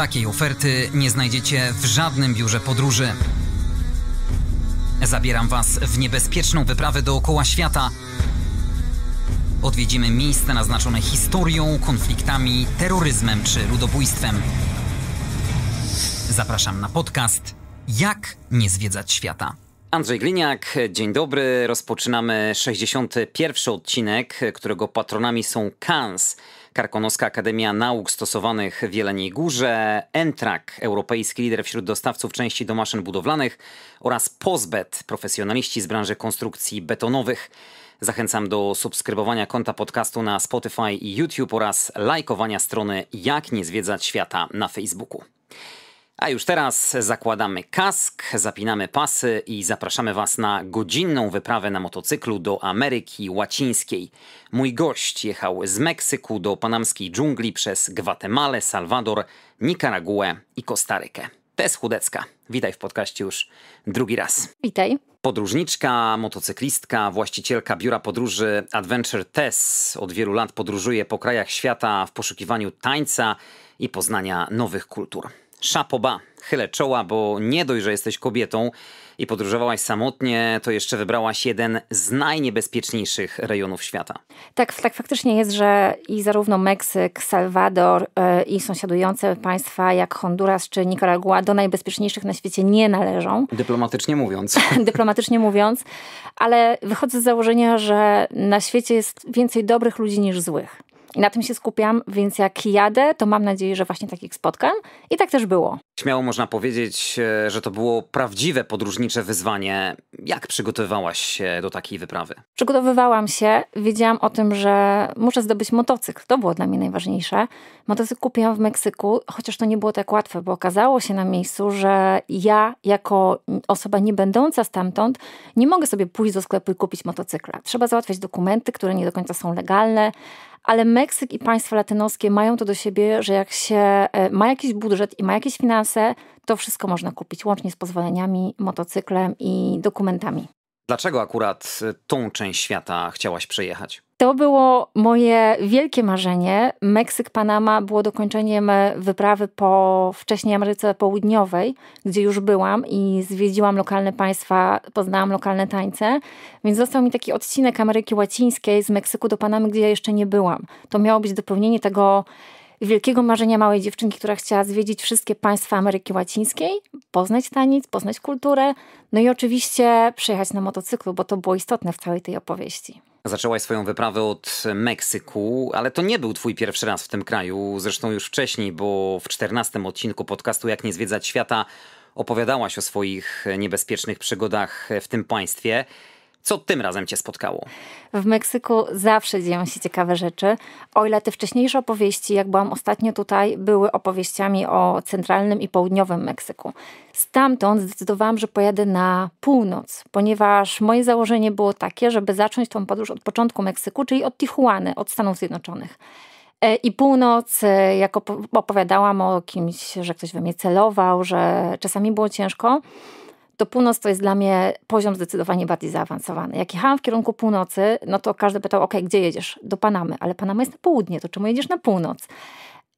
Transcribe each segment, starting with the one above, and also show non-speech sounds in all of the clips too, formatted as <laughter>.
Takiej oferty nie znajdziecie w żadnym biurze podróży. Zabieram Was w niebezpieczną wyprawę dookoła świata. Odwiedzimy miejsca naznaczone historią, konfliktami, terroryzmem czy ludobójstwem. Zapraszam na podcast Jak nie zwiedzać świata. Andrzej Gliniak, dzień dobry. Rozpoczynamy 61. odcinek, którego patronami są Kans Karkonoska Akademia Nauk Stosowanych w Jeleniej Górze, Entrak, europejski lider wśród dostawców części do maszyn budowlanych oraz Pozbet, profesjonaliści z branży konstrukcji betonowych. Zachęcam do subskrybowania konta podcastu na Spotify i YouTube oraz lajkowania strony Jak nie zwiedzać świata na Facebooku. A już teraz zakładamy kask, zapinamy pasy i zapraszamy Was na godzinną wyprawę na motocyklu do Ameryki Łacińskiej. Mój gość jechał z Meksyku do panamskiej dżungli przez Gwatemalę, Salwador, Nikaraguę i Kostarykę. Tess Chudecka, witaj w podcaście już drugi raz. Witaj. Podróżniczka, motocyklistka, właścicielka biura podróży Adventure Tess od wielu lat podróżuje po krajach świata w poszukiwaniu tańca i poznania nowych kultur. Szapoba, chylę czoła, bo nie dość, że jesteś kobietą i podróżowałaś samotnie, to jeszcze wybrałaś jeden z najniebezpieczniejszych rejonów świata. Tak, tak faktycznie jest, że i zarówno Meksyk, Salwador yy, i sąsiadujące państwa jak Honduras czy Nicaragua do najbezpieczniejszych na świecie nie należą. <laughs> Dyplomatycznie mówiąc. <laughs> Dyplomatycznie mówiąc, ale wychodzę z założenia, że na świecie jest więcej dobrych ludzi niż złych. I na tym się skupiam, więc jak jadę, to mam nadzieję, że właśnie takich spotkam. I tak też było. Śmiało można powiedzieć, e, że to było prawdziwe podróżnicze wyzwanie. Jak przygotowywałaś się do takiej wyprawy? Przygotowywałam się, wiedziałam o tym, że muszę zdobyć motocykl. To było dla mnie najważniejsze. Motocykl kupiłam w Meksyku, chociaż to nie było tak łatwe, bo okazało się na miejscu, że ja jako osoba nie będąca stamtąd nie mogę sobie pójść do sklepu i kupić motocykla. Trzeba załatwiać dokumenty, które nie do końca są legalne, ale Meksyk i państwa latynoskie mają to do siebie, że jak się e, ma jakiś budżet i ma jakieś finanse, to wszystko można kupić, łącznie z pozwoleniami, motocyklem i dokumentami. Dlaczego akurat e, tą część świata chciałaś przejechać? to było moje wielkie marzenie. Meksyk-Panama było dokończeniem e, wyprawy po wcześniej Ameryce Południowej, gdzie już byłam i zwiedziłam lokalne państwa, poznałam lokalne tańce, więc został mi taki odcinek Ameryki Łacińskiej z Meksyku do Panamy, gdzie ja jeszcze nie byłam. To miało być dopełnienie tego wielkiego marzenia małej dziewczynki, która chciała zwiedzić wszystkie państwa Ameryki Łacińskiej, poznać taniec, poznać kulturę, no i oczywiście przyjechać na motocyklu, bo to było istotne w całej tej opowieści. Zaczęłaś swoją wyprawę od Meksyku, ale to nie był twój pierwszy raz w tym kraju, zresztą już wcześniej, bo w czternastym odcinku podcastu Jak nie zwiedzać świata opowiadałaś o swoich niebezpiecznych przygodach w tym państwie. Co tym razem cię spotkało? W Meksyku zawsze dzieją się ciekawe rzeczy. O ile te wcześniejsze opowieści, jak byłam ostatnio tutaj, były opowieściami o centralnym i południowym Meksyku. Stamtąd zdecydowałam, że pojadę na północ, ponieważ moje założenie było takie, żeby zacząć tą podróż od początku Meksyku, czyli od Tijuany, od Stanów Zjednoczonych. E, I północ, e, jak opowiadałam o kimś, że ktoś we mnie celował, że czasami było ciężko, to północ to jest dla mnie poziom zdecydowanie bardziej zaawansowany. Jak jechałam w kierunku północy, no to każdy pytał, ok, gdzie jedziesz? Do Panamy, ale Panama jest na południe, to czemu jedziesz na północ?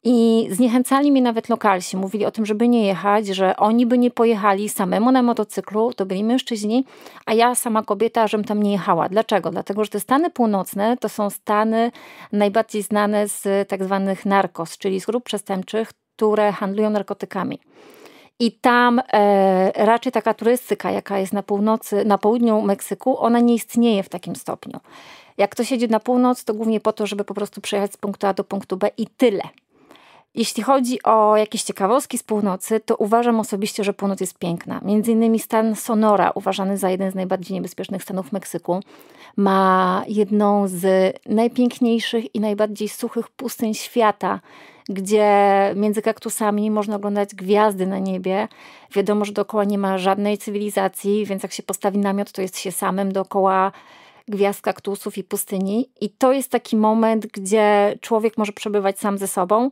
I zniechęcali mnie nawet lokalsi. Mówili o tym, żeby nie jechać, że oni by nie pojechali samemu na motocyklu, to byli mężczyźni, a ja sama kobieta, żebym tam nie jechała. Dlaczego? Dlatego, że te Stany Północne to są Stany najbardziej znane z tak zwanych narkos, czyli z grup przestępczych, które handlują narkotykami. I tam e, raczej taka turystyka, jaka jest na północy, na południu Meksyku, ona nie istnieje w takim stopniu. Jak kto siedzi na północ, to głównie po to, żeby po prostu przejechać z punktu A do punktu B i tyle. Jeśli chodzi o jakieś ciekawostki z północy, to uważam osobiście, że północ jest piękna. Między innymi stan Sonora, uważany za jeden z najbardziej niebezpiecznych stanów Meksyku, ma jedną z najpiękniejszych i najbardziej suchych pustyń świata, gdzie między kaktusami można oglądać gwiazdy na niebie. Wiadomo, że dookoła nie ma żadnej cywilizacji, więc jak się postawi namiot, to jest się samym dookoła gwiazd kaktusów i pustyni. I to jest taki moment, gdzie człowiek może przebywać sam ze sobą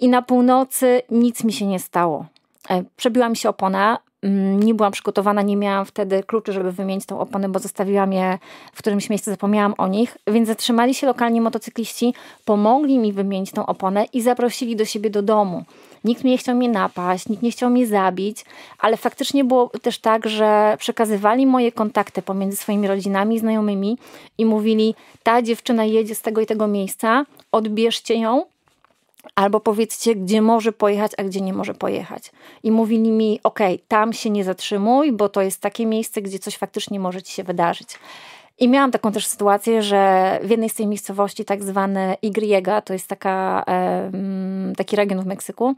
i na północy nic mi się nie stało. E, przebiła mi się opona, mm, nie byłam przygotowana, nie miałam wtedy kluczy, żeby wymienić tą oponę, bo zostawiłam je w którymś miejscu, zapomniałam o nich, więc zatrzymali się lokalni motocykliści, pomogli mi wymienić tą oponę i zaprosili do siebie do domu. Nikt nie chciał mnie napaść, nikt nie chciał mnie zabić, ale faktycznie było też tak, że przekazywali moje kontakty pomiędzy swoimi rodzinami, znajomymi i mówili: Ta dziewczyna jedzie z tego i tego miejsca, odbierzcie ją, Albo powiedzcie, gdzie może pojechać, a gdzie nie może pojechać. I mówili mi, ok, tam się nie zatrzymuj, bo to jest takie miejsce, gdzie coś faktycznie może ci się wydarzyć. I miałam taką też sytuację, że w jednej z tej miejscowości, tak zwane Igriega, y, to jest taka, taki region w Meksyku,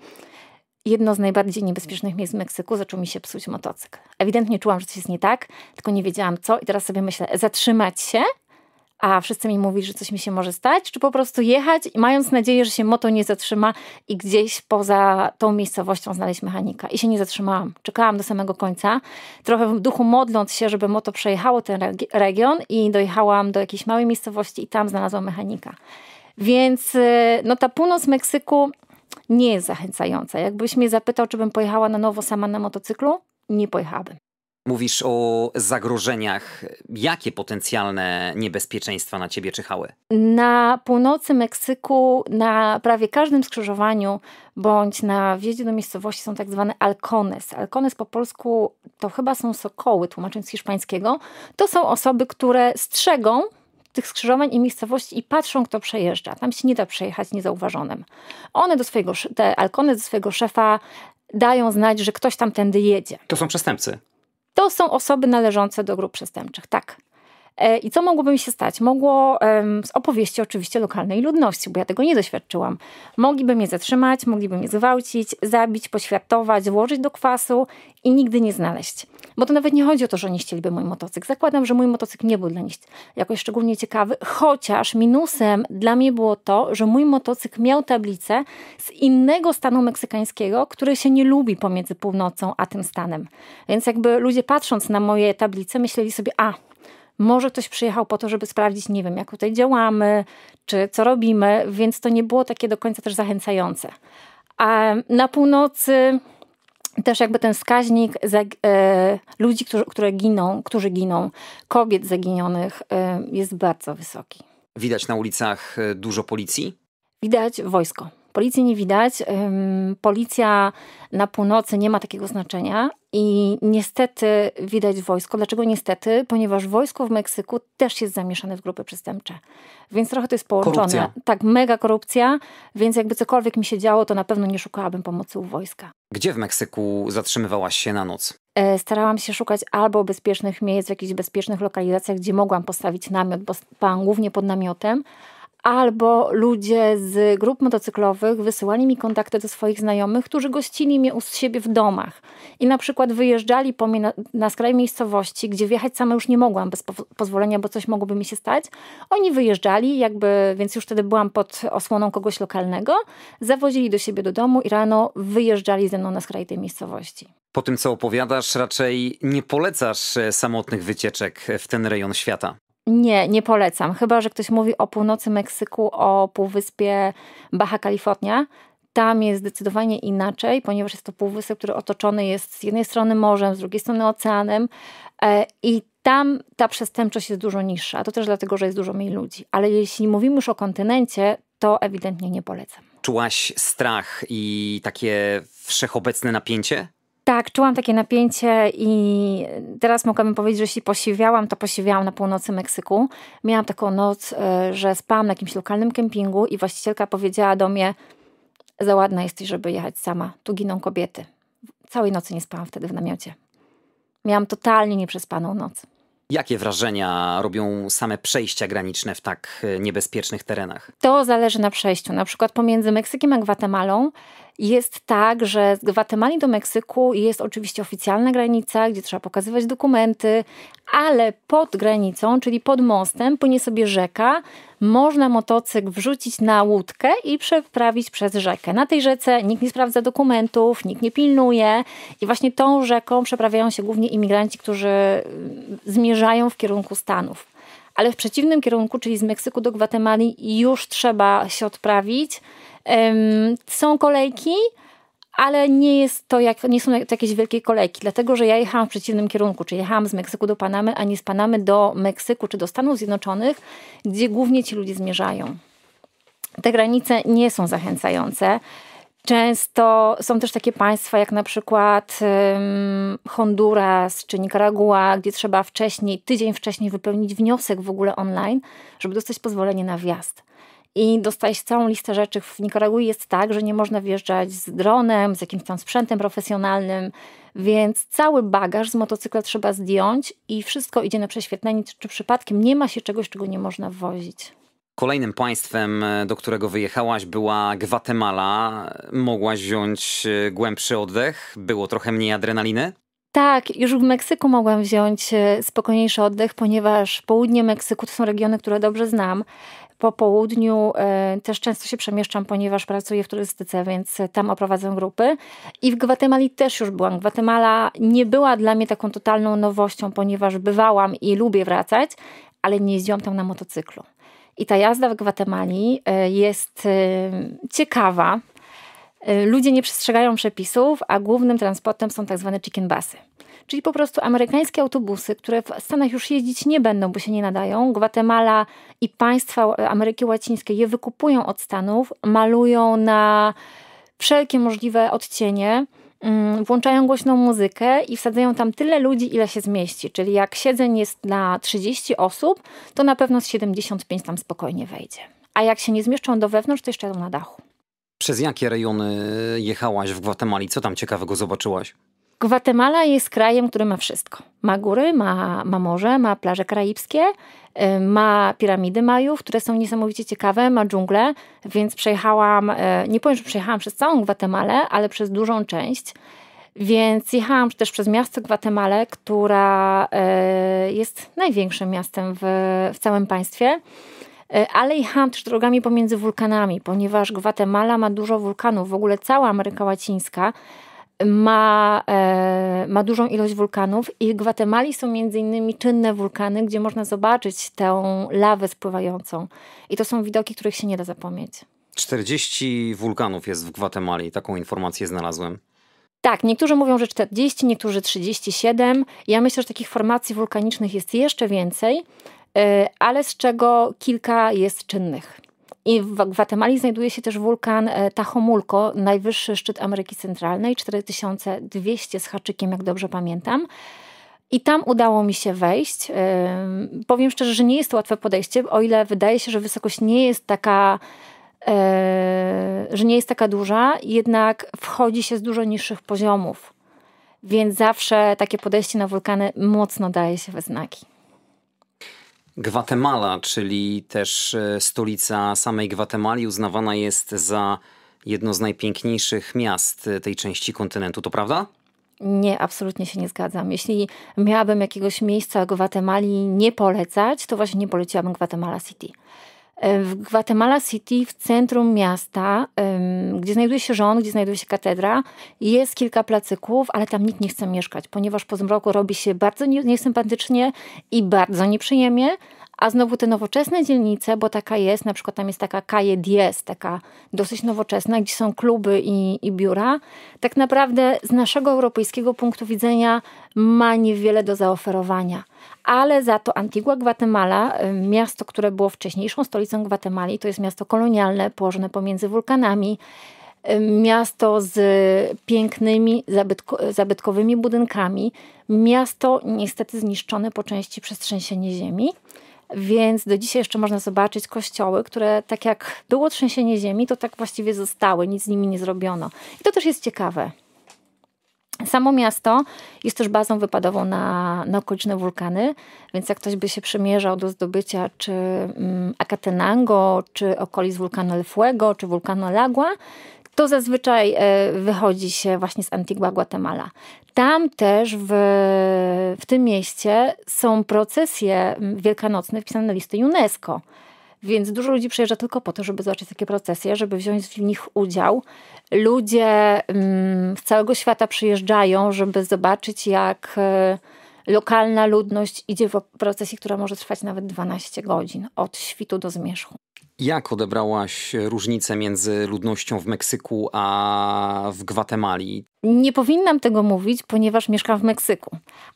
jedno z najbardziej niebezpiecznych miejsc w Meksyku, zaczął mi się psuć motocykl. Ewidentnie czułam, że coś jest nie tak, tylko nie wiedziałam co i teraz sobie myślę, zatrzymać się a wszyscy mi mówi, że coś mi się może stać, czy po prostu jechać, mając nadzieję, że się moto nie zatrzyma i gdzieś poza tą miejscowością znaleźć mechanika. I się nie zatrzymałam. Czekałam do samego końca, trochę w duchu modląc się, żeby moto przejechało ten region i dojechałam do jakiejś małej miejscowości i tam znalazłam mechanika. Więc y, no ta północ Meksyku nie jest zachęcająca. Jakbyś mnie zapytał, czy bym pojechała na nowo sama na motocyklu, nie pojechałabym. Mówisz o zagrożeniach. Jakie potencjalne niebezpieczeństwa na ciebie czyhały? Na północy Meksyku, na prawie każdym skrzyżowaniu bądź na wjeździe do miejscowości są tak zwane alcones. Alcones po polsku to chyba są sokoły, tłumacząc hiszpańskiego. To są osoby, które strzegą tych skrzyżowań i miejscowości i patrzą, kto przejeżdża. Tam się nie da przejechać niezauważonym. One do swojego, te alcones do swojego szefa dają znać, że ktoś tam tędy jedzie. To są przestępcy to są osoby należące do grup przestępczych, tak. E, I co mogłoby mi się stać? Mogło z opowieści oczywiście lokalnej ludności, bo ja tego nie doświadczyłam. Mogliby mnie zatrzymać, mogliby mnie zgwałcić, zabić, poświatować, włożyć do kwasu i nigdy nie znaleźć. Bo to nawet nie chodzi o to, że oni chcieliby mój motocykl. Zakładam, że mój motocykl nie był dla nich jakoś szczególnie ciekawy, chociaż minusem dla mnie było to, że mój motocykl miał tablicę z innego stanu meksykańskiego, który się nie lubi pomiędzy północą a tym stanem. Więc jakby ludzie patrząc na moje tablice myśleli sobie, a może ktoś przyjechał po to, żeby sprawdzić, nie wiem, jak tutaj działamy, czy co robimy, więc to nie było takie do końca też zachęcające. A na północy też jakby ten wskaźnik e, ludzi, którzy, które giną, którzy giną, kobiet zaginionych e, jest bardzo wysoki. Widać na ulicach e, dużo policji? Widać wojsko. Policji nie widać. Policja na północy nie ma takiego znaczenia i niestety widać wojsko. Dlaczego niestety? Ponieważ wojsko w Meksyku też jest zamieszane w grupy przestępcze. Więc trochę to jest połączone. Korupcja. Tak, mega korupcja, więc jakby cokolwiek mi się działo, to na pewno nie szukałabym pomocy u wojska. Gdzie w Meksyku zatrzymywałaś się na noc? E, starałam się szukać albo bezpiecznych miejsc w jakichś bezpiecznych lokalizacjach, gdzie mogłam postawić namiot, bo spałam głównie pod namiotem, albo ludzie z grup motocyklowych wysyłali mi kontakty do swoich znajomych, którzy gościli mnie u siebie w domach. I na przykład wyjeżdżali po mnie na, na skraj miejscowości, gdzie wjechać sama już nie mogłam bez po pozwolenia, bo coś mogłoby mi się stać. Oni wyjeżdżali, jakby, więc już wtedy byłam pod osłoną kogoś lokalnego, zawozili do siebie do domu i rano wyjeżdżali ze mną na skraj tej miejscowości. Po tym, co opowiadasz, raczej nie polecasz e, samotnych wycieczek w ten rejon świata. Nie, nie polecam. Chyba, że ktoś mówi o północy Meksyku, o półwyspie Baja California. Tam jest zdecydowanie inaczej, ponieważ jest to półwysep, który otoczony jest z jednej strony morzem, z drugiej strony oceanem e, i tam ta przestępczość jest dużo niższa. To też dlatego, że jest dużo mniej ludzi. Ale jeśli mówimy już o kontynencie, to ewidentnie nie polecam. Czułaś strach i takie wszechobecne napięcie? Tak, czułam takie napięcie i teraz mogłabym powiedzieć, że jeśli posiwiałam, to posiwiałam na północy Meksyku. Miałam taką noc, e, że spałam na jakimś lokalnym kempingu i właścicielka powiedziała do mnie, za ładna jesteś, żeby jechać sama, tu giną kobiety. Całej nocy nie spałam wtedy w namiocie. Miałam totalnie nieprzespaną noc. Jakie wrażenia robią same przejścia graniczne w tak e, niebezpiecznych terenach? To zależy na przejściu. Na przykład pomiędzy Meksykiem a Gwatemalą jest tak, że z Gwatemali do Meksyku jest oczywiście oficjalna granica, gdzie trzeba pokazywać dokumenty, ale pod granicą, czyli pod mostem, płynie sobie rzeka, można motocykl wrzucić na łódkę i przeprawić przez rzekę. Na tej rzece nikt nie sprawdza dokumentów, nikt nie pilnuje i właśnie tą rzeką przeprawiają się głównie imigranci, którzy mm, zmierzają w kierunku Stanów. Ale w przeciwnym kierunku, czyli z Meksyku do Gwatemali, już trzeba się odprawić są kolejki, ale nie jest to jak, nie są to jakieś wielkie kolejki, dlatego że ja jechałam w przeciwnym kierunku, czyli jechałam z Meksyku do Panamy, a nie z Panamy do Meksyku czy do Stanów Zjednoczonych, gdzie głównie ci ludzie zmierzają. Te granice nie są zachęcające. Często są też takie państwa jak na przykład um, Honduras czy Nicaragua, gdzie trzeba wcześniej, tydzień wcześniej wypełnić wniosek w ogóle online, żeby dostać pozwolenie na wjazd i dostajesz całą listę rzeczy. W Nikaragui jest tak, że nie można wjeżdżać z dronem, z jakimś tam sprzętem profesjonalnym, więc cały bagaż z motocykla trzeba zdjąć i wszystko idzie na prześwietlenie, czy, przypadkiem nie ma się czegoś, czego nie można wwozić. Kolejnym państwem, do którego wyjechałaś, była Gwatemala. Mogłaś wziąć y, głębszy oddech? Było trochę mniej adrenaliny? Tak, już w Meksyku mogłam wziąć y, spokojniejszy oddech, ponieważ południe Meksyku to są regiony, które dobrze znam po południu e, też często się przemieszczam, ponieważ pracuję w turystyce, więc tam oprowadzę grupy. I w Gwatemali też już byłam. Gwatemala nie była dla mnie taką totalną nowością, ponieważ bywałam i lubię wracać, ale nie jeździłam tam na motocyklu. I ta jazda w Gwatemali e, jest e, ciekawa. Ludzie nie przestrzegają przepisów, a głównym transportem są tak zwane chicken busy. Czyli po prostu amerykańskie autobusy, które w Stanach już jeździć nie będą, bo się nie nadają. Gwatemala i państwa Ameryki Łacińskiej je wykupują od Stanów, malują na wszelkie możliwe odcienie mm, włączają głośną muzykę i wsadzają tam tyle ludzi, ile się zmieści. Czyli jak siedzeń jest na 30 osób, to na pewno z 75 tam spokojnie wejdzie. A jak się nie zmieszczą do wewnątrz, to jeszcze jadą na dachu. Przez jakie rejony jechałaś w Gwatemali? Co tam ciekawego zobaczyłaś? Gwatemala jest krajem, który ma wszystko. Ma góry, ma, ma morze, ma plaże karaibskie, y, ma piramidy Majów, które są niesamowicie ciekawe, ma dżunglę, więc przejechałam, y, nie powiem, że przejechałam przez całą Gwatemalę, ale przez dużą część. Więc jechałam też przez miasto Gwatemale, która y, jest największym miastem w, w całym państwie ale jechałam też drogami pomiędzy wulkanami, ponieważ Gwatemala ma dużo wulkanów. W ogóle cała Ameryka Łacińska ma, e, ma dużą ilość wulkanów i w Gwatemali są między innymi czynne wulkany, gdzie można zobaczyć tę lawę spływającą. I to są widoki, których się nie da zapomnieć. 40 wulkanów jest w Gwatemali, taką informację znalazłem. Tak, niektórzy mówią, że 40, niektórzy 37. Ja myślę, że takich formacji wulkanicznych jest jeszcze więcej, e, ale z czego kilka jest czynnych. I w Gwatemali znajduje się też wulkan e, Tahomulco, najwyższy szczyt Ameryki Centralnej, 4200 z haczykiem, jak dobrze pamiętam. I tam udało mi się wejść. E, powiem szczerze, że nie jest to łatwe podejście, o ile wydaje się, że wysokość nie jest taka, e, że nie jest taka duża, jednak wchodzi się z dużo niższych poziomów. Więc zawsze takie podejście na wulkany mocno daje się we znaki. Gwatemala, czyli też e, stolica samej Gwatemali, uznawana jest za jedno z najpiękniejszych miast e, tej części kontynentu, to prawda? Nie, absolutnie się nie zgadzam. Jeśli miałabym jakiegoś miejsca Gwatemali nie polecać, to właśnie nie poleciłabym Gwatemala City. E, w Guatemala City, w centrum miasta, gdzie znajduje się rząd, gdzie znajduje się katedra, jest kilka placyków, ale tam nikt nie chce mieszkać, ponieważ po zmroku robi się bardzo niesympatycznie i bardzo nieprzyjemnie, a znowu te nowoczesne dzielnice, bo taka jest, na przykład tam jest taka Calle Diez, taka dosyć nowoczesna, gdzie są kluby i, i biura, tak naprawdę z naszego europejskiego punktu widzenia ma niewiele do zaoferowania. Ale za to Antigua Gwatemala, miasto, które było wcześniejszą stolicą Gwatemali, to jest miasto kolonialne, położone pomiędzy wulkanami, miasto z pięknymi, zabytko, zabytkowymi budynkami, miasto niestety zniszczone po części przez trzęsienie ziemi więc do dzisiaj jeszcze można zobaczyć kościoły, które tak jak było trzęsienie ziemi, to tak właściwie zostały, nic z nimi nie zrobiono. I to też jest ciekawe. Samo miasto jest też bazą wypadową na, na okoliczne wulkany, więc jak ktoś by się przymierzał do zdobycia czy mm, Akatenango, czy okolic wulkanu El Fuego, czy wulkanu Lagua, to zazwyczaj e, wychodzi się właśnie z Antigua Guatemala. Tam też w, w tym mieście są procesje wielkanocne wpisane na listy UNESCO. Więc dużo ludzi przyjeżdża tylko po to, żeby zobaczyć takie procesje, żeby wziąć w nich udział. Ludzie z całego świata przyjeżdżają, żeby zobaczyć, jak e, lokalna ludność idzie w procesji, która może trwać nawet 12 godzin od świtu do zmierzchu. Jak odebrałaś e, różnicę między ludnością w Meksyku a w Gwatemali? Nie powinnam tego mówić, ponieważ mieszkam w Meksyku,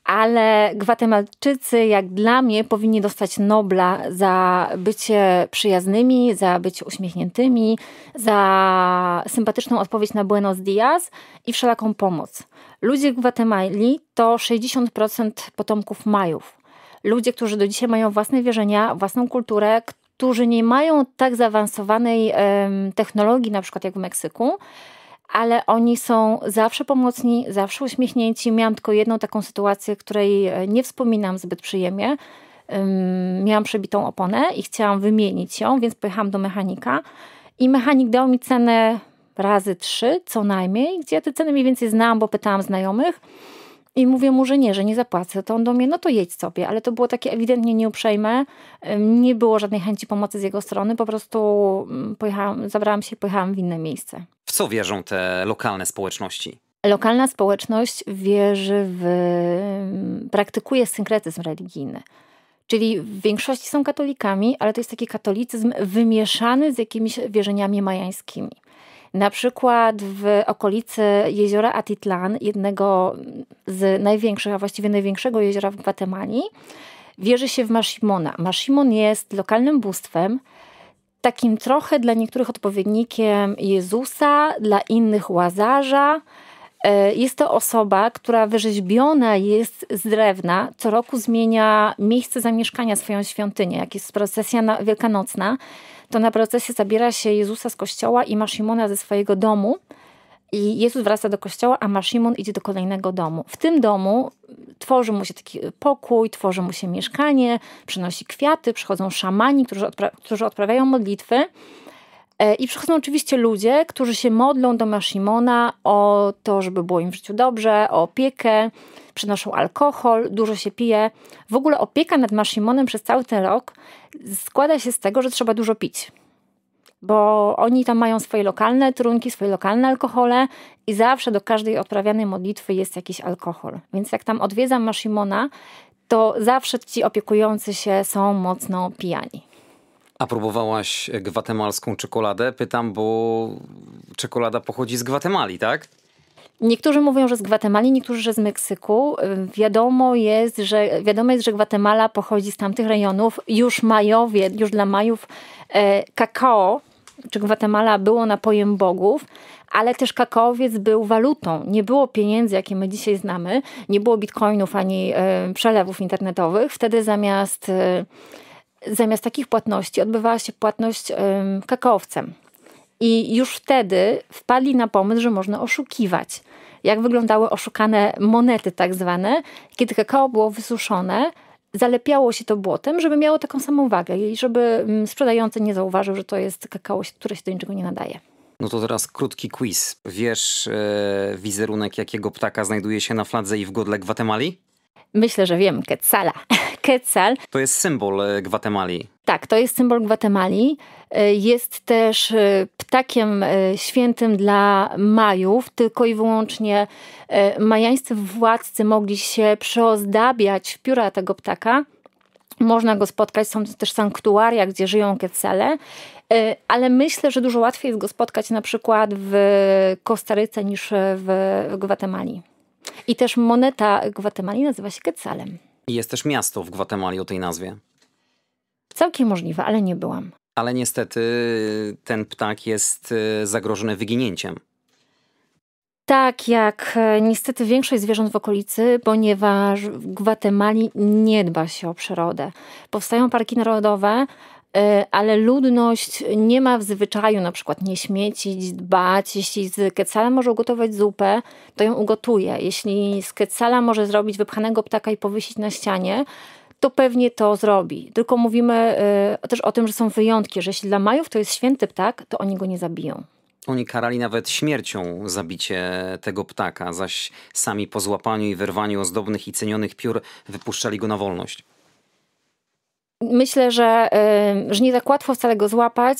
ale Gwatemalczycy, jak dla mnie, powinni dostać Nobla za bycie przyjaznymi, za bycie uśmiechniętymi, za sympatyczną odpowiedź na Buenos Dias i wszelaką pomoc. Ludzie Gwatemali to 60% potomków Majów ludzie, którzy do dzisiaj mają własne wierzenia, własną kulturę, którzy nie mają tak zaawansowanej technologii, na przykład jak w Meksyku, ale oni są zawsze pomocni, zawsze uśmiechnięci. Miałam tylko jedną taką sytuację, której e, nie wspominam zbyt przyjemnie. Miałam przebitą oponę i chciałam wymienić ją, więc pojechałam do mechanika i mechanik dał mi cenę razy trzy co najmniej, gdzie ja te ceny mniej więcej znałam, bo pytałam znajomych. I mówię mu, że nie, że nie zapłacę. To on do mnie, no to jedź sobie. Ale to było takie ewidentnie nieuprzejme. Nie było żadnej chęci pomocy z jego strony. Po prostu mm, pojechałam, zabrałam się i pojechałam w inne miejsce. W co wierzą te lokalne społeczności? Lokalna społeczność wierzy w... Mm, praktykuje synkretyzm religijny. Czyli w większości są katolikami, ale to jest taki katolicyzm wymieszany z jakimiś wierzeniami majańskimi. Na przykład w okolicy jeziora Atitlan, jednego z największych, a właściwie największego jeziora w Gwatemali, wierzy się w Mashimona. Mashimon jest lokalnym bóstwem, takim trochę dla niektórych odpowiednikiem Jezusa, dla innych łazarza. E, jest to osoba, która wyrzeźbiona jest z drewna, co roku zmienia miejsce zamieszkania swoją świątynię, jak jest procesja wielkanocna to na procesję zabiera się Jezusa z kościoła i Maszimona ze swojego domu. I Jezus wraca do kościoła, a Maszimon idzie do kolejnego domu. W tym domu tworzy mu się taki e, pokój, tworzy mu się mieszkanie, przynosi kwiaty, przychodzą szamani, którzy, odpra którzy odprawiają modlitwy. E, I przychodzą oczywiście ludzie, którzy się modlą do Mashimona o to, żeby było im w życiu dobrze, o opiekę, przynoszą alkohol, dużo się pije. W ogóle opieka nad Mashimonem przez cały ten rok składa się z tego, że trzeba dużo pić. Bo oni tam mają swoje lokalne trunki, swoje lokalne alkohole i zawsze do każdej odprawianej modlitwy jest jakiś alkohol. Więc jak tam odwiedzam Mashimona, to zawsze ci opiekujący się są mocno pijani. A próbowałaś gwatemalską czekoladę? Pytam, bo czekolada pochodzi z Gwatemali, tak? Niektórzy mówią, że z Gwatemali, niektórzy, że z Meksyku. Wiadomo jest, że, wiadomo jest, że Gwatemala pochodzi z tamtych rejonów. Już Majowie, już dla Majów e, kakao, czy Gwatemala było napojem bogów, ale też kakaowiec był walutą. Nie było pieniędzy, jakie my dzisiaj znamy. Nie było bitcoinów ani e, przelewów internetowych. Wtedy zamiast... E, zamiast takich płatności odbywała się płatność kakaowcem. I już wtedy wpadli na pomysł, że można oszukiwać. Jak wyglądały oszukane monety, tak zwane, kiedy kakao było wysuszone, zalepiało się to błotem, żeby miało taką samą wagę i żeby mm, sprzedający nie zauważył, że to jest kakao, które się do niczego nie nadaje. No to teraz krótki quiz. Wiesz e, wizerunek jakiego ptaka znajduje się na fladze i w godle Gwatemali? Myślę, że wiem, Quetzala. <laughs> Quetzal. To jest symbol e, Gwatemali. Tak, to jest symbol Gwatemali. E, jest też e, ptakiem świętym dla Majów. Tylko i wyłącznie majańscy władcy mogli się przeozdabiać w pióra tego ptaka. Można go spotkać, są też sanktuaria, gdzie żyją Quetzale, ale myślę, że dużo łatwiej jest go spotkać na przykład w Kostaryce niż w Gwatemali. I też moneta Gwatemali nazywa się Quetzalem. I jest też miasto w Gwatemali o tej nazwie. Całkiem możliwe, ale nie byłam. Ale niestety ten ptak jest y, zagrożony wyginięciem. Tak, jak e, niestety większość zwierząt w okolicy, ponieważ w Gwatemali nie dba się o przyrodę. Powstają parki narodowe, E, ale ludność nie ma w zwyczaju na przykład nie śmiecić, dbać. Jeśli z kecala może ugotować zupę, to ją ugotuje. Jeśli z kecala może zrobić wypchanego ptaka i powiesić na ścianie, to pewnie to zrobi. Tylko mówimy e, też o tym, że są wyjątki, że jeśli dla Majów to jest święty ptak, to oni go nie zabiją. Oni karali nawet śmiercią zabicie tego ptaka, zaś sami po złapaniu i wyrwaniu ozdobnych i cenionych piór wypuszczali go na wolność. Myślę, że, że nie tak łatwo wcale go złapać,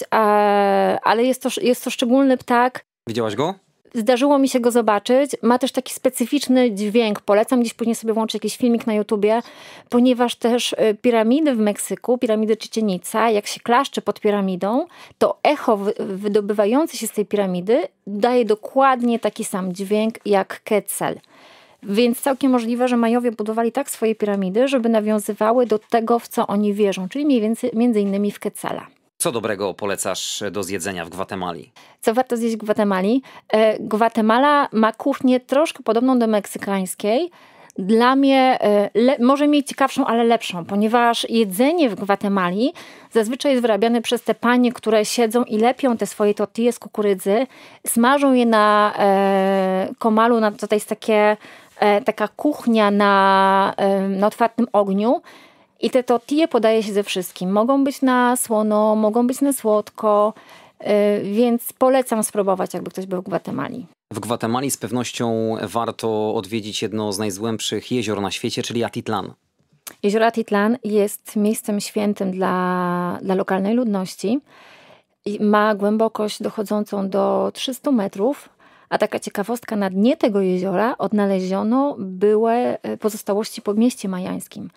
ale jest to, jest to szczególny ptak. Widziałaś go? Zdarzyło mi się go zobaczyć. Ma też taki specyficzny dźwięk. Polecam gdzieś później sobie włączyć jakiś filmik na YouTubie, ponieważ też e, piramidy w Meksyku, piramidy Czycienica, jak się klaszczy pod piramidą, to echo wydobywające się z tej piramidy daje dokładnie taki sam dźwięk jak Quetzal. Więc całkiem możliwe, że Majowie budowali tak swoje piramidy, żeby nawiązywały do tego, w co oni wierzą, czyli mniej więcej między innymi w Kecela. Co dobrego polecasz e, do zjedzenia w Gwatemali? Co warto zjeść w Gwatemali? E, Gwatemala ma kuchnię troszkę podobną do meksykańskiej. Dla mnie e, może mieć ciekawszą, ale lepszą, ponieważ jedzenie w Gwatemali zazwyczaj jest wyrabiane przez te panie, które siedzą i lepią te swoje tortille z kukurydzy, smażą je na e, komalu, na, to jest takie E, taka kuchnia na, na otwartym ogniu. I te tortille podaje się ze wszystkim. Mogą być na słono, mogą być na słodko, e, więc polecam spróbować, jakby ktoś był w Gwatemali. W Gwatemali z pewnością warto odwiedzić jedno z najzłębszych jezior na świecie, czyli Atitlan. Jezioro Atitlan jest miejscem świętym dla, dla lokalnej ludności. Ma głębokość dochodzącą do 300 metrów. A taka ciekawostka, na dnie tego jeziora odnaleziono były e, pozostałości po mieście majańskim.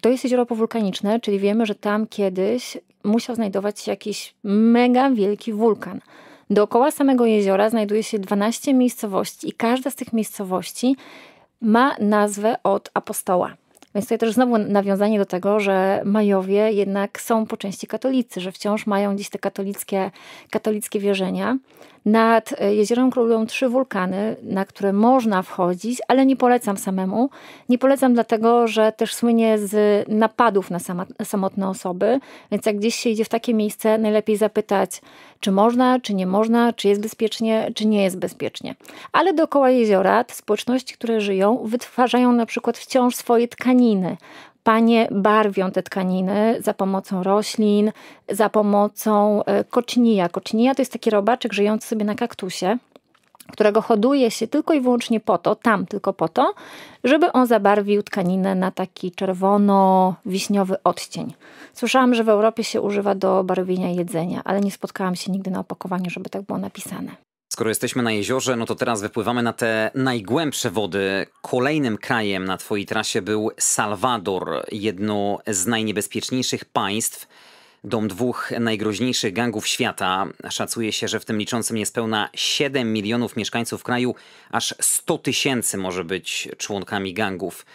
To jest jezioro powulkaniczne, czyli wiemy, że tam kiedyś musiał znajdować się jakiś mega wielki wulkan. Dookoła samego jeziora znajduje się 12 miejscowości i każda z tych miejscowości ma nazwę od apostoła. Więc tutaj też znowu nawiązanie do tego, że Majowie jednak są po części katolicy, że wciąż mają dziś te katolickie, katolickie wierzenia. Nad e, jeziorem królują trzy wulkany, na które można wchodzić, ale nie polecam samemu. Nie polecam dlatego, że też słynie z napadów na sama, samotne osoby, więc jak gdzieś się idzie w takie miejsce, najlepiej zapytać, czy można, czy nie można, czy jest bezpiecznie, czy nie jest bezpiecznie. Ale dookoła jeziora te społeczności, które żyją, wytwarzają na przykład wciąż swoje tkaniny. Panie barwią te tkaniny za pomocą roślin, za pomocą e, kocznija. Kocznija to jest taki robaczek żyjący sobie na kaktusie, którego hoduje się tylko i wyłącznie po to, tam tylko po to, żeby on zabarwił tkaninę na taki czerwono-wiśniowy odcień. Słyszałam, że w Europie się używa do barwienia jedzenia, ale nie spotkałam się nigdy na opakowaniu, żeby tak było napisane. Skoro jesteśmy na jeziorze, no to teraz wypływamy na te najgłębsze wody. Kolejnym krajem na Twojej trasie był Salwador, jedno z najniebezpieczniejszych państw, dom dwóch najgroźniejszych gangów świata. Szacuje się, że w tym liczącym niespełna 7 milionów mieszkańców kraju, aż 100 tysięcy może być członkami gangów.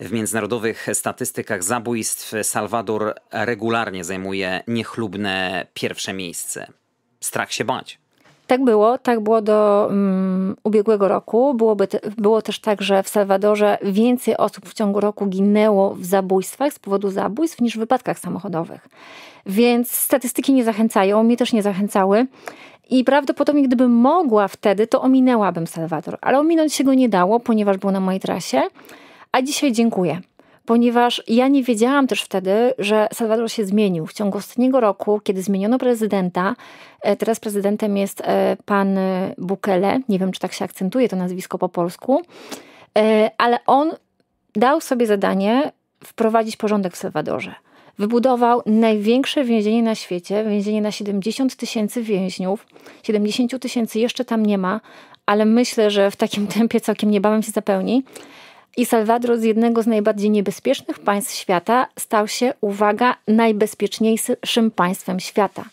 W międzynarodowych statystykach zabójstw Salwador regularnie zajmuje niechlubne pierwsze miejsce. Strach się bać. Tak było, tak było do um, ubiegłego roku. Byłoby te, było też tak, że w Salwadorze więcej osób w ciągu roku ginęło w zabójstwach z powodu zabójstw niż w wypadkach samochodowych. Więc statystyki nie zachęcają, mnie też nie zachęcały. I prawdopodobnie, gdybym mogła wtedy, to ominęłabym Salwador, ale ominąć się go nie dało, ponieważ był na mojej trasie. A dzisiaj dziękuję ponieważ ja nie wiedziałam też wtedy, że Salwador się zmienił. W ciągu ostatniego roku, kiedy zmieniono prezydenta, e, teraz prezydentem jest e, pan Bukele, nie wiem czy tak się akcentuje to nazwisko po polsku, e, ale on dał sobie zadanie wprowadzić porządek w Salwadorze. Wybudował największe więzienie na świecie, więzienie na 70 tysięcy więźniów. 70 tysięcy jeszcze tam nie ma, ale myślę, że w takim <laughs> tempie całkiem niebawem się zapełni. I Salwador z jednego z najbardziej niebezpiecznych państw świata stał się, uwaga, najbezpieczniejszym państwem świata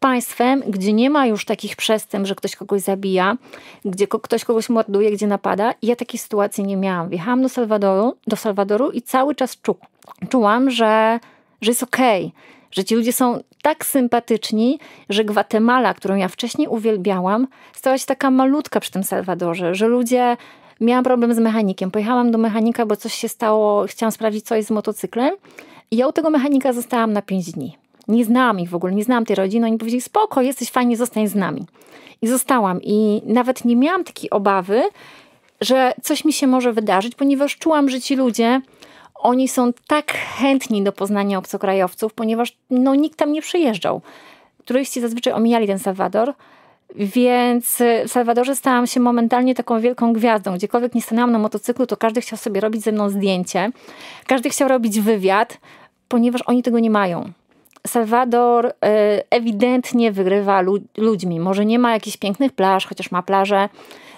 państwem, gdzie nie ma już takich przestępstw, że ktoś kogoś zabija, gdzie ktoś kogoś morduje, gdzie napada. Ja takiej sytuacji nie miałam. Wjechałam do Salwadoru, do Salwadoru i cały czas czu czułam, że, że jest okej. Okay, że ci ludzie są tak sympatyczni, że Gwatemala, którą ja wcześniej uwielbiałam, stała się taka malutka przy tym Salwadorze, że ludzie miałam problem z mechanikiem. Pojechałam do mechanika, bo coś się stało, chciałam sprawdzić, co jest z motocyklem. I ja u tego mechanika zostałam na 5 dni. Nie znałam ich w ogóle, nie znałam tej rodziny. Oni powiedzieli, spoko, jesteś fajnie, zostań z nami. I zostałam. I nawet nie miałam takiej obawy, że coś mi się może wydarzyć, ponieważ czułam, że ci ludzie, oni są tak chętni do poznania obcokrajowców, ponieważ no, nikt tam nie przyjeżdżał. Turyści zazwyczaj omijali ten Salwador, więc y, w Salwadorze stałam się momentalnie taką wielką gwiazdą. Gdziekolwiek nie stanęłam na motocyklu, to każdy chciał sobie robić ze mną zdjęcie. Każdy chciał robić wywiad, ponieważ oni tego nie mają. Salwador y, ewidentnie wygrywa ludźmi. Może nie ma jakichś pięknych plaż, chociaż ma plaże,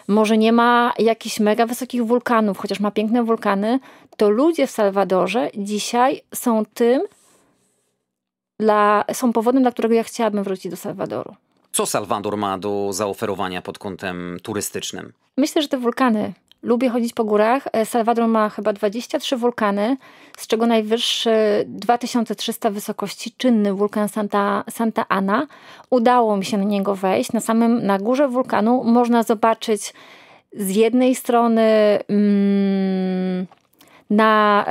może nie ma jakichś mega wysokich wulkanów, chociaż ma piękne wulkany, to ludzie w Salwadorze dzisiaj są tym, dla, są powodem, dla którego ja chciałabym wrócić do Salwadoru. Co Salwador ma do zaoferowania pod kątem turystycznym? Myślę, że te wulkany. Lubię chodzić po górach. E, Salwador ma chyba 23 wulkany, z czego najwyższy 2300 wysokości czynny wulkan Santa, Santa Ana. Udało mi się na niego wejść. Na samym na górze wulkanu można zobaczyć z jednej strony. Mm, na,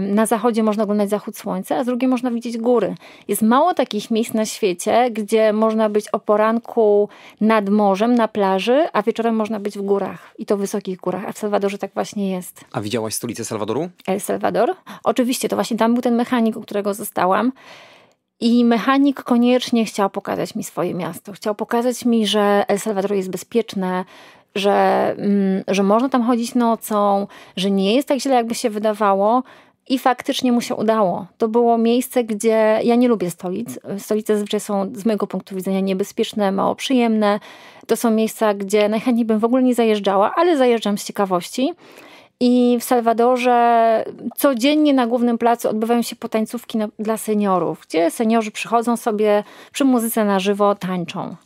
na zachodzie można oglądać zachód słońca, a z drugiej można widzieć góry. Jest mało takich miejsc na świecie, gdzie można być o poranku nad morzem, na plaży, a wieczorem można być w górach. I to wysokich górach. A w Salwadorze tak właśnie jest. A widziałaś stolicę Salwadoru? El Salvador? Oczywiście, to właśnie tam był ten mechanik, u którego zostałam. I mechanik koniecznie chciał pokazać mi swoje miasto. Chciał pokazać mi, że El Salvador jest bezpieczne, że, mm, że można tam chodzić nocą, że nie jest tak źle, jakby się wydawało. I faktycznie mu się udało. To było miejsce, gdzie ja nie lubię stolic. Stolice zazwyczaj są z mojego punktu widzenia niebezpieczne, mało przyjemne. To są miejsca, gdzie najchętniej bym w ogóle nie zajeżdżała, ale zajeżdżam z ciekawości. I w Salwadorze codziennie na głównym placu odbywają się potańcówki na, dla seniorów, gdzie seniorzy przychodzą sobie przy muzyce na żywo, tańczą.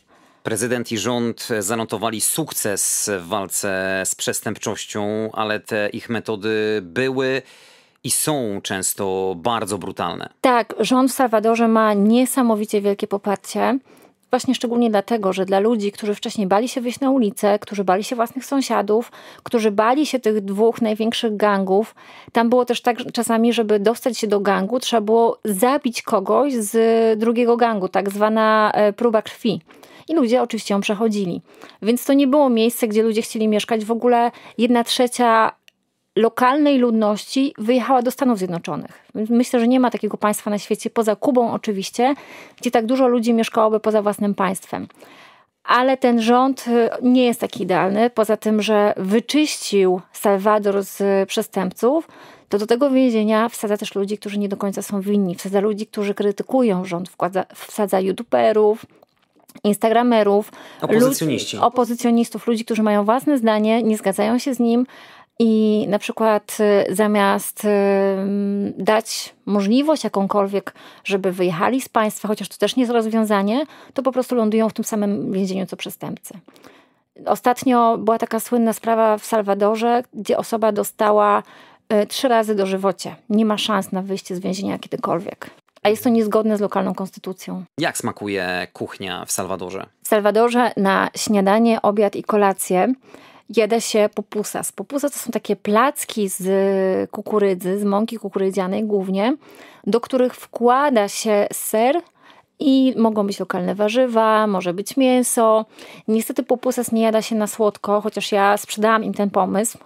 Prezydent i rząd zanotowali sukces w walce z przestępczością, ale te ich metody były i są często bardzo brutalne. Tak, rząd w Salwadorze ma niesamowicie wielkie poparcie. Właśnie szczególnie dlatego, że dla ludzi, którzy wcześniej bali się wyjść na ulicę, którzy bali się własnych sąsiadów, którzy bali się tych dwóch największych gangów, tam było też tak czasami, żeby dostać się do gangu, trzeba było zabić kogoś z drugiego gangu, tak zwana e, próba krwi i ludzie oczywiście ją przechodzili. Więc to nie było miejsce, gdzie ludzie chcieli mieszkać. W ogóle jedna trzecia lokalnej ludności wyjechała do Stanów Zjednoczonych. Myślę, że nie ma takiego państwa na świecie, poza Kubą oczywiście, gdzie tak dużo ludzi mieszkałoby poza własnym państwem. Ale ten rząd y, nie jest taki idealny, poza tym, że wyczyścił Salwador z y, przestępców, to do tego więzienia wsadza też ludzi, którzy nie do końca są winni. Wsadza ludzi, którzy krytykują rząd, wkładza, wsadza youtuberów, instagramerów, Opozycjoniści. Ludzi, opozycjonistów, ludzi, którzy mają własne zdanie, nie zgadzają się z nim. I na przykład y, zamiast y, dać możliwość jakąkolwiek, żeby wyjechali z państwa, chociaż to też nie jest rozwiązanie, to po prostu lądują w tym samym więzieniu co przestępcy. Ostatnio była taka słynna sprawa w Salwadorze, gdzie osoba dostała y, trzy razy dożywocie. Nie ma szans na wyjście z więzienia kiedykolwiek a jest to niezgodne z lokalną konstytucją. Jak smakuje kuchnia w Salwadorze? W Salwadorze na śniadanie, obiad i kolację jada się popusas. Popusas to są takie placki z kukurydzy, z mąki kukurydzianej głównie, do których wkłada się ser i mogą być lokalne warzywa, może być mięso. Niestety popusas nie jada się na słodko, chociaż ja sprzedałam im ten pomysł.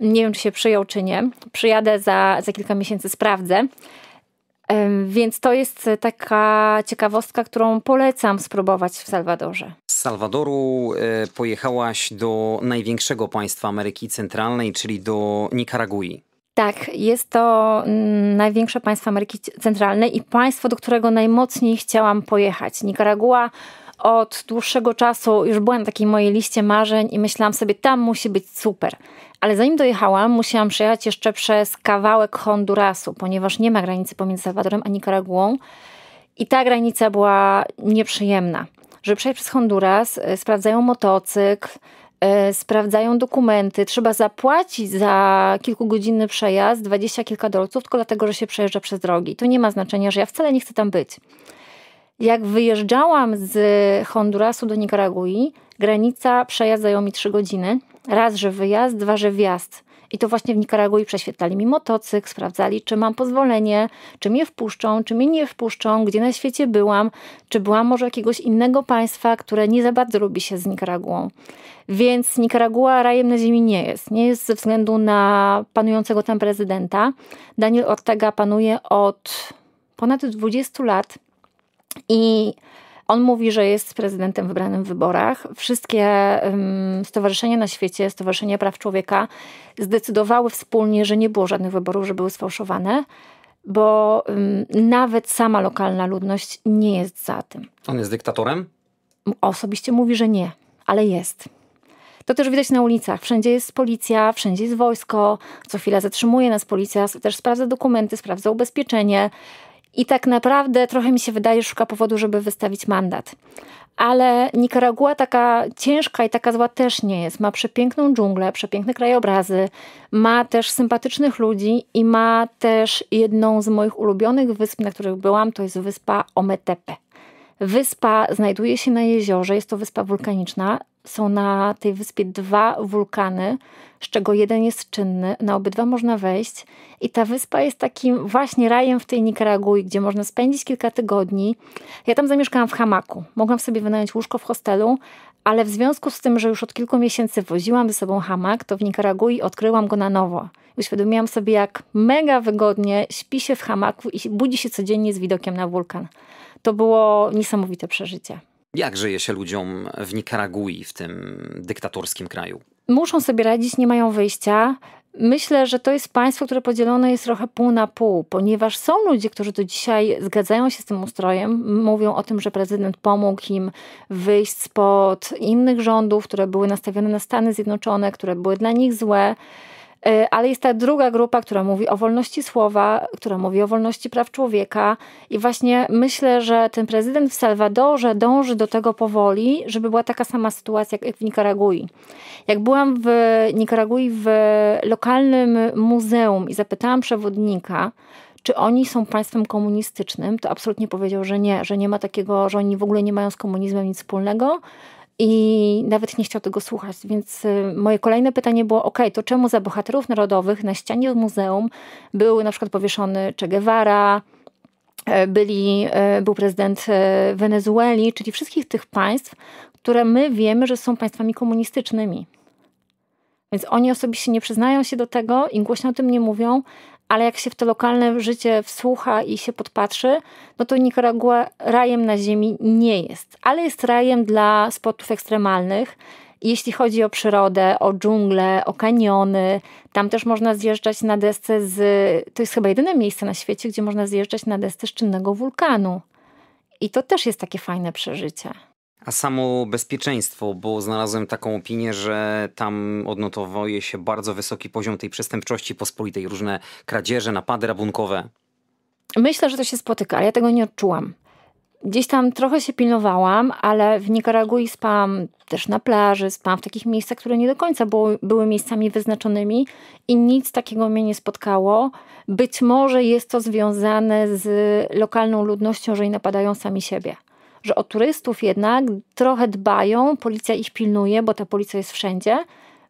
Nie wiem, czy się przyjął, czy nie. Przyjadę za, za kilka miesięcy, sprawdzę. Więc to jest taka ciekawostka, którą polecam spróbować w Salwadorze. Z Salwadoru e, pojechałaś do największego państwa Ameryki Centralnej, czyli do Nikaragui. Tak, jest to mm, największe państwo Ameryki Centralnej i państwo, do którego najmocniej chciałam pojechać. Nikaragua od dłuższego czasu już byłam na takiej mojej liście marzeń i myślałam sobie, tam musi być super. Ale zanim dojechałam, musiałam przejechać jeszcze przez kawałek Hondurasu, ponieważ nie ma granicy pomiędzy Salwadorem a Nicaraguą. I ta granica była nieprzyjemna. Żeby przejść przez Honduras, y, sprawdzają motocykl, y, sprawdzają dokumenty, trzeba zapłacić za kilkugodzinny przejazd, dwadzieścia kilka dolców, tylko dlatego, że się przejeżdża przez drogi. To nie ma znaczenia, że ja wcale nie chcę tam być. Jak wyjeżdżałam z Hondurasu do Nikaragui, granica przejazd zajął mi trzy godziny. Raz, że wyjazd, dwa, że wjazd. I to właśnie w Nikaragui prześwietlali mi motocykl, sprawdzali, czy mam pozwolenie, czy mnie wpuszczą, czy mnie nie wpuszczą, gdzie na świecie byłam, czy byłam może jakiegoś innego państwa, które nie za bardzo lubi się z Nikaraguą. Więc Nikaragua rajem na ziemi nie jest. Nie jest ze względu na panującego tam prezydenta. Daniel Ortega panuje od ponad 20 lat. I on mówi, że jest prezydentem wybranym w wyborach. Wszystkie stowarzyszenia na świecie, Stowarzyszenia Praw Człowieka zdecydowały wspólnie, że nie było żadnych wyborów, że były sfałszowane, bo nawet sama lokalna ludność nie jest za tym. On jest dyktatorem? Osobiście mówi, że nie, ale jest. To też widać na ulicach. Wszędzie jest policja, wszędzie jest wojsko. Co chwila zatrzymuje nas policja, też sprawdza dokumenty, sprawdza ubezpieczenie. I tak naprawdę trochę mi się wydaje, szuka powodu, żeby wystawić mandat. Ale Nikaragua taka ciężka i taka zła też nie jest. Ma przepiękną dżunglę, przepiękne krajobrazy, ma też sympatycznych ludzi i ma też jedną z moich ulubionych wysp, na których byłam, to jest wyspa Ometepe. Wyspa znajduje się na jeziorze, jest to wyspa wulkaniczna, są na tej wyspie dwa wulkany, z czego jeden jest czynny, na obydwa można wejść. I ta wyspa jest takim właśnie rajem w tej Nikaragui, gdzie można spędzić kilka tygodni. Ja tam zamieszkałam w hamaku. Mogłam sobie wynająć łóżko w hostelu, ale w związku z tym, że już od kilku miesięcy woziłam ze sobą hamak, to w Nikaragui odkryłam go na nowo. Uświadomiłam sobie, jak mega wygodnie śpi się w hamaku i budzi się codziennie z widokiem na wulkan. To było niesamowite przeżycie. Jak żyje się ludziom w Nikaragui, w tym dyktatorskim kraju? Muszą sobie radzić, nie mają wyjścia. Myślę, że to jest państwo, które podzielone jest trochę pół na pół, ponieważ są ludzie, którzy do dzisiaj zgadzają się z tym ustrojem, mówią o tym, że prezydent pomógł im wyjść spod innych rządów, które były nastawione na Stany Zjednoczone, które były dla nich złe. E, ale jest ta druga grupa, która mówi o wolności słowa, która mówi o wolności praw człowieka. I właśnie myślę, że ten prezydent w Salwadorze dąży do tego powoli, żeby była taka sama sytuacja jak w Nikaragui. Jak byłam w Nikaragui w lokalnym muzeum i zapytałam przewodnika, czy oni są państwem komunistycznym, to absolutnie powiedział, że nie, że nie ma takiego, że oni w ogóle nie mają z komunizmem nic wspólnego, i nawet nie chciał tego słuchać. Więc y, moje kolejne pytanie było: OK, to czemu za bohaterów narodowych na ścianie muzeum był na przykład powieszony Che Guevara, e, byli, e, był prezydent e, Wenezueli, czyli wszystkich tych państw, które my wiemy, że są państwami komunistycznymi. Więc oni osobiście nie przyznają się do tego i głośno o tym nie mówią, ale jak się w to lokalne życie wsłucha i się podpatrzy, no to Nicaragua rajem na ziemi nie jest, ale jest rajem dla sportów ekstremalnych. Jeśli chodzi o przyrodę, o dżunglę, o kaniony, tam też można zjeżdżać na desce z. To jest chyba jedyne miejsce na świecie, gdzie można zjeżdżać na desce z czynnego wulkanu. I to też jest takie fajne przeżycie. A samo bezpieczeństwo, bo znalazłem taką opinię, że tam odnotowuje się bardzo wysoki poziom tej przestępczości pospolitej, różne kradzieże, napady rabunkowe. Myślę, że to się spotyka, ale ja tego nie odczułam. Gdzieś tam trochę się pilnowałam, ale w Nikaragui spałam też na plaży, spałam w takich miejscach, które nie do końca były, były miejscami wyznaczonymi i nic takiego mnie nie spotkało. Być może jest to związane z lokalną ludnością, że i napadają sami siebie że o turystów jednak trochę dbają, policja ich pilnuje, bo ta policja jest wszędzie,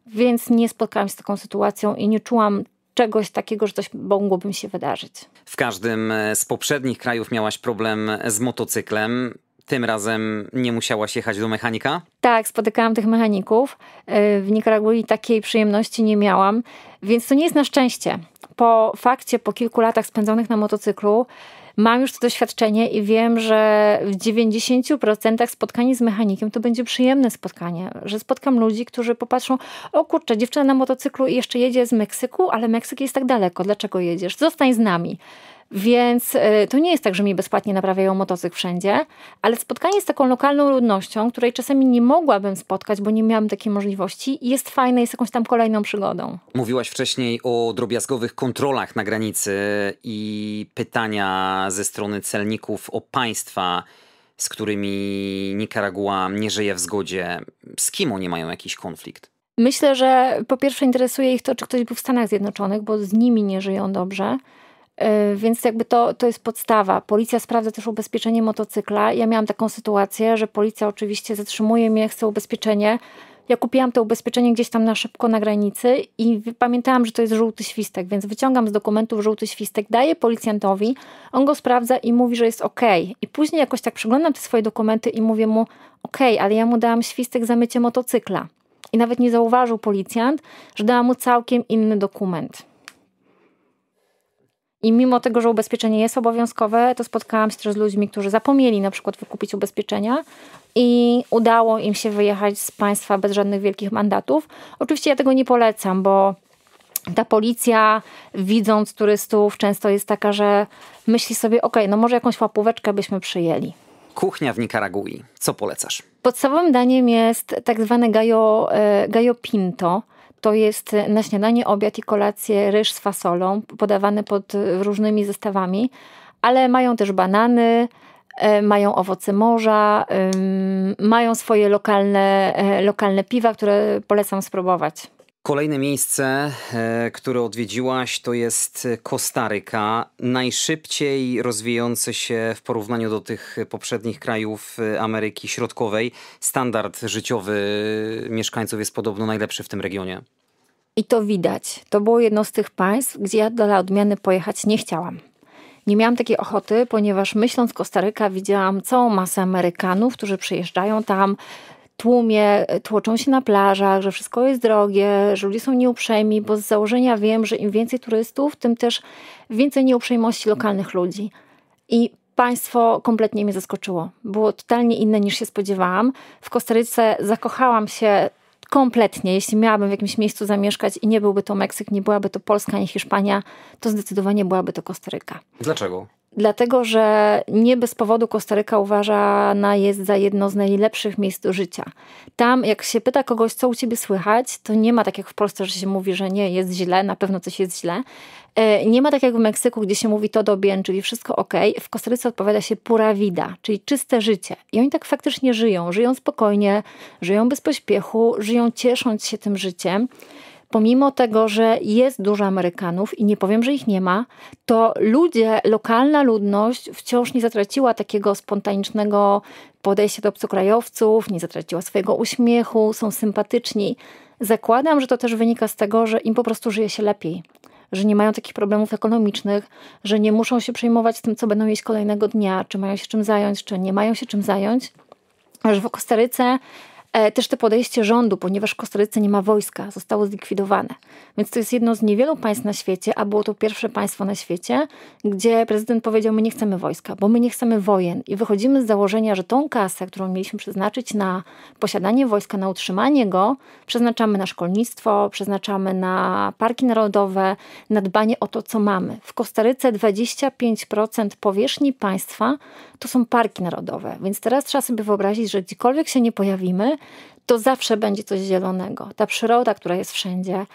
więc nie spotkałam się z taką sytuacją i nie czułam czegoś takiego, że coś mogłoby mi się wydarzyć. W każdym e, z poprzednich krajów miałaś problem z motocyklem tym razem nie musiałaś jechać do mechanika? Tak, spotykałam tych mechaników. E, w Nikaragui takiej przyjemności nie miałam, więc to nie jest na szczęście. Po fakcie, po kilku latach spędzonych na motocyklu, mam już to doświadczenie i wiem, że w 90% spotkanie z mechanikiem to będzie przyjemne spotkanie, że spotkam ludzi, którzy popatrzą, o kurczę, dziewczyna na motocyklu i jeszcze jedzie z Meksyku, ale Meksyk jest tak daleko, dlaczego jedziesz? Zostań z nami. Więc e, to nie jest tak, że mi bezpłatnie naprawiają motocykl wszędzie, ale spotkanie z taką lokalną ludnością, której czasami nie mogłabym spotkać, bo nie miałam takiej możliwości, jest fajne, jest jakąś tam kolejną przygodą. Mówiłaś wcześniej o drobiazgowych kontrolach na granicy i pytania ze strony celników o państwa, z którymi Nikaragua nie żyje w zgodzie. Z kim oni mają jakiś konflikt? Myślę, że po pierwsze interesuje ich to, czy ktoś był w Stanach Zjednoczonych, bo z nimi nie żyją dobrze. Yy, więc jakby to, to jest podstawa. Policja sprawdza też ubezpieczenie motocykla. Ja miałam taką sytuację, że policja oczywiście zatrzymuje mnie, chce ubezpieczenie. Ja kupiłam to ubezpieczenie gdzieś tam na szybko na granicy i pamiętałam, że to jest żółty świstek, więc wyciągam z dokumentów żółty świstek, daję policjantowi, on go sprawdza i mówi, że jest ok. I później jakoś tak przeglądam te swoje dokumenty i mówię mu, ok, ale ja mu dałam świstek za mycie motocykla. I nawet nie zauważył policjant, że dałam mu całkiem inny dokument. I mimo tego, że ubezpieczenie jest obowiązkowe, to spotkałam się też z ludźmi, którzy zapomnieli na przykład wykupić ubezpieczenia i udało im się wyjechać z państwa bez żadnych wielkich mandatów. Oczywiście ja tego nie polecam, bo ta policja, widząc turystów, często jest taka, że myśli sobie, ok, no może jakąś łapóweczkę byśmy przyjęli. Kuchnia w Nikaragui. Co polecasz? Podstawowym daniem jest tak zwane gallo, e, gallo pinto to jest y, na śniadanie, obiad i kolację ryż z fasolą, podawany pod y, różnymi zestawami, ale mają też banany, e, mają owoce morza, mają swoje lokalne, e, lokalne piwa, które polecam spróbować. Kolejne miejsce, e, które odwiedziłaś, to jest Kostaryka. Najszybciej rozwijający się w porównaniu do tych poprzednich krajów e, Ameryki Środkowej. Standard życiowy mieszkańców jest podobno najlepszy w tym regionie. I to widać. To było jedno z tych państw, gdzie ja dla odmiany pojechać nie chciałam. Nie miałam takiej ochoty, ponieważ myśląc Kostaryka, widziałam całą masę Amerykanów, którzy przyjeżdżają tam tłumie, tłoczą się na plażach, że wszystko jest drogie, że ludzie są nieuprzejmi, bo z założenia wiem, że im więcej turystów, tym też więcej nieuprzejmości lokalnych ludzi. I państwo kompletnie mnie zaskoczyło. Było totalnie inne niż się spodziewałam. W Kostaryce zakochałam się kompletnie. Jeśli miałabym w jakimś miejscu zamieszkać i nie byłby to Meksyk, nie byłaby to Polska, nie Hiszpania, to zdecydowanie byłaby to Kostaryka. Dlaczego? dlatego że nie bez powodu Kostaryka uważana jest za jedno z najlepszych miejsc do życia. Tam, jak się pyta kogoś, co u ciebie słychać, to nie ma tak jak w Polsce, że się mówi, że nie, jest źle, na pewno coś jest źle. E, nie ma tak jak w Meksyku, gdzie się mówi to bien, czyli wszystko ok. W Kostaryce odpowiada się pura vida, czyli czyste życie. I oni tak faktycznie żyją. Żyją spokojnie, żyją bez pośpiechu, żyją ciesząc się tym życiem pomimo tego, że jest dużo Amerykanów i nie powiem, że ich nie ma, to ludzie, lokalna ludność wciąż nie zatraciła takiego spontanicznego podejścia do obcokrajowców, nie zatraciła swojego uśmiechu, są sympatyczni. Zakładam, że to też wynika z tego, że im po prostu żyje się lepiej że nie mają takich problemów ekonomicznych, że nie muszą się przejmować tym, co będą jeść kolejnego dnia, czy mają się czym zająć, czy nie mają się czym zająć. Że w Kostaryce E, też to podejście rządu, ponieważ w Kostaryce nie ma wojska, zostało zlikwidowane. Więc to jest jedno z niewielu państw na świecie, a było to pierwsze państwo na świecie, gdzie prezydent powiedział: My nie chcemy wojska, bo my nie chcemy wojen. I wychodzimy z założenia, że tą kasę, którą mieliśmy przeznaczyć na posiadanie wojska, na utrzymanie go, przeznaczamy na szkolnictwo, przeznaczamy na parki narodowe, na dbanie o to, co mamy. W Kostaryce 25% powierzchni państwa to są parki narodowe. Więc teraz trzeba sobie wyobrazić, że gdziekolwiek się nie pojawimy, to zawsze będzie coś zielonego. Ta przyroda, która jest wszędzie,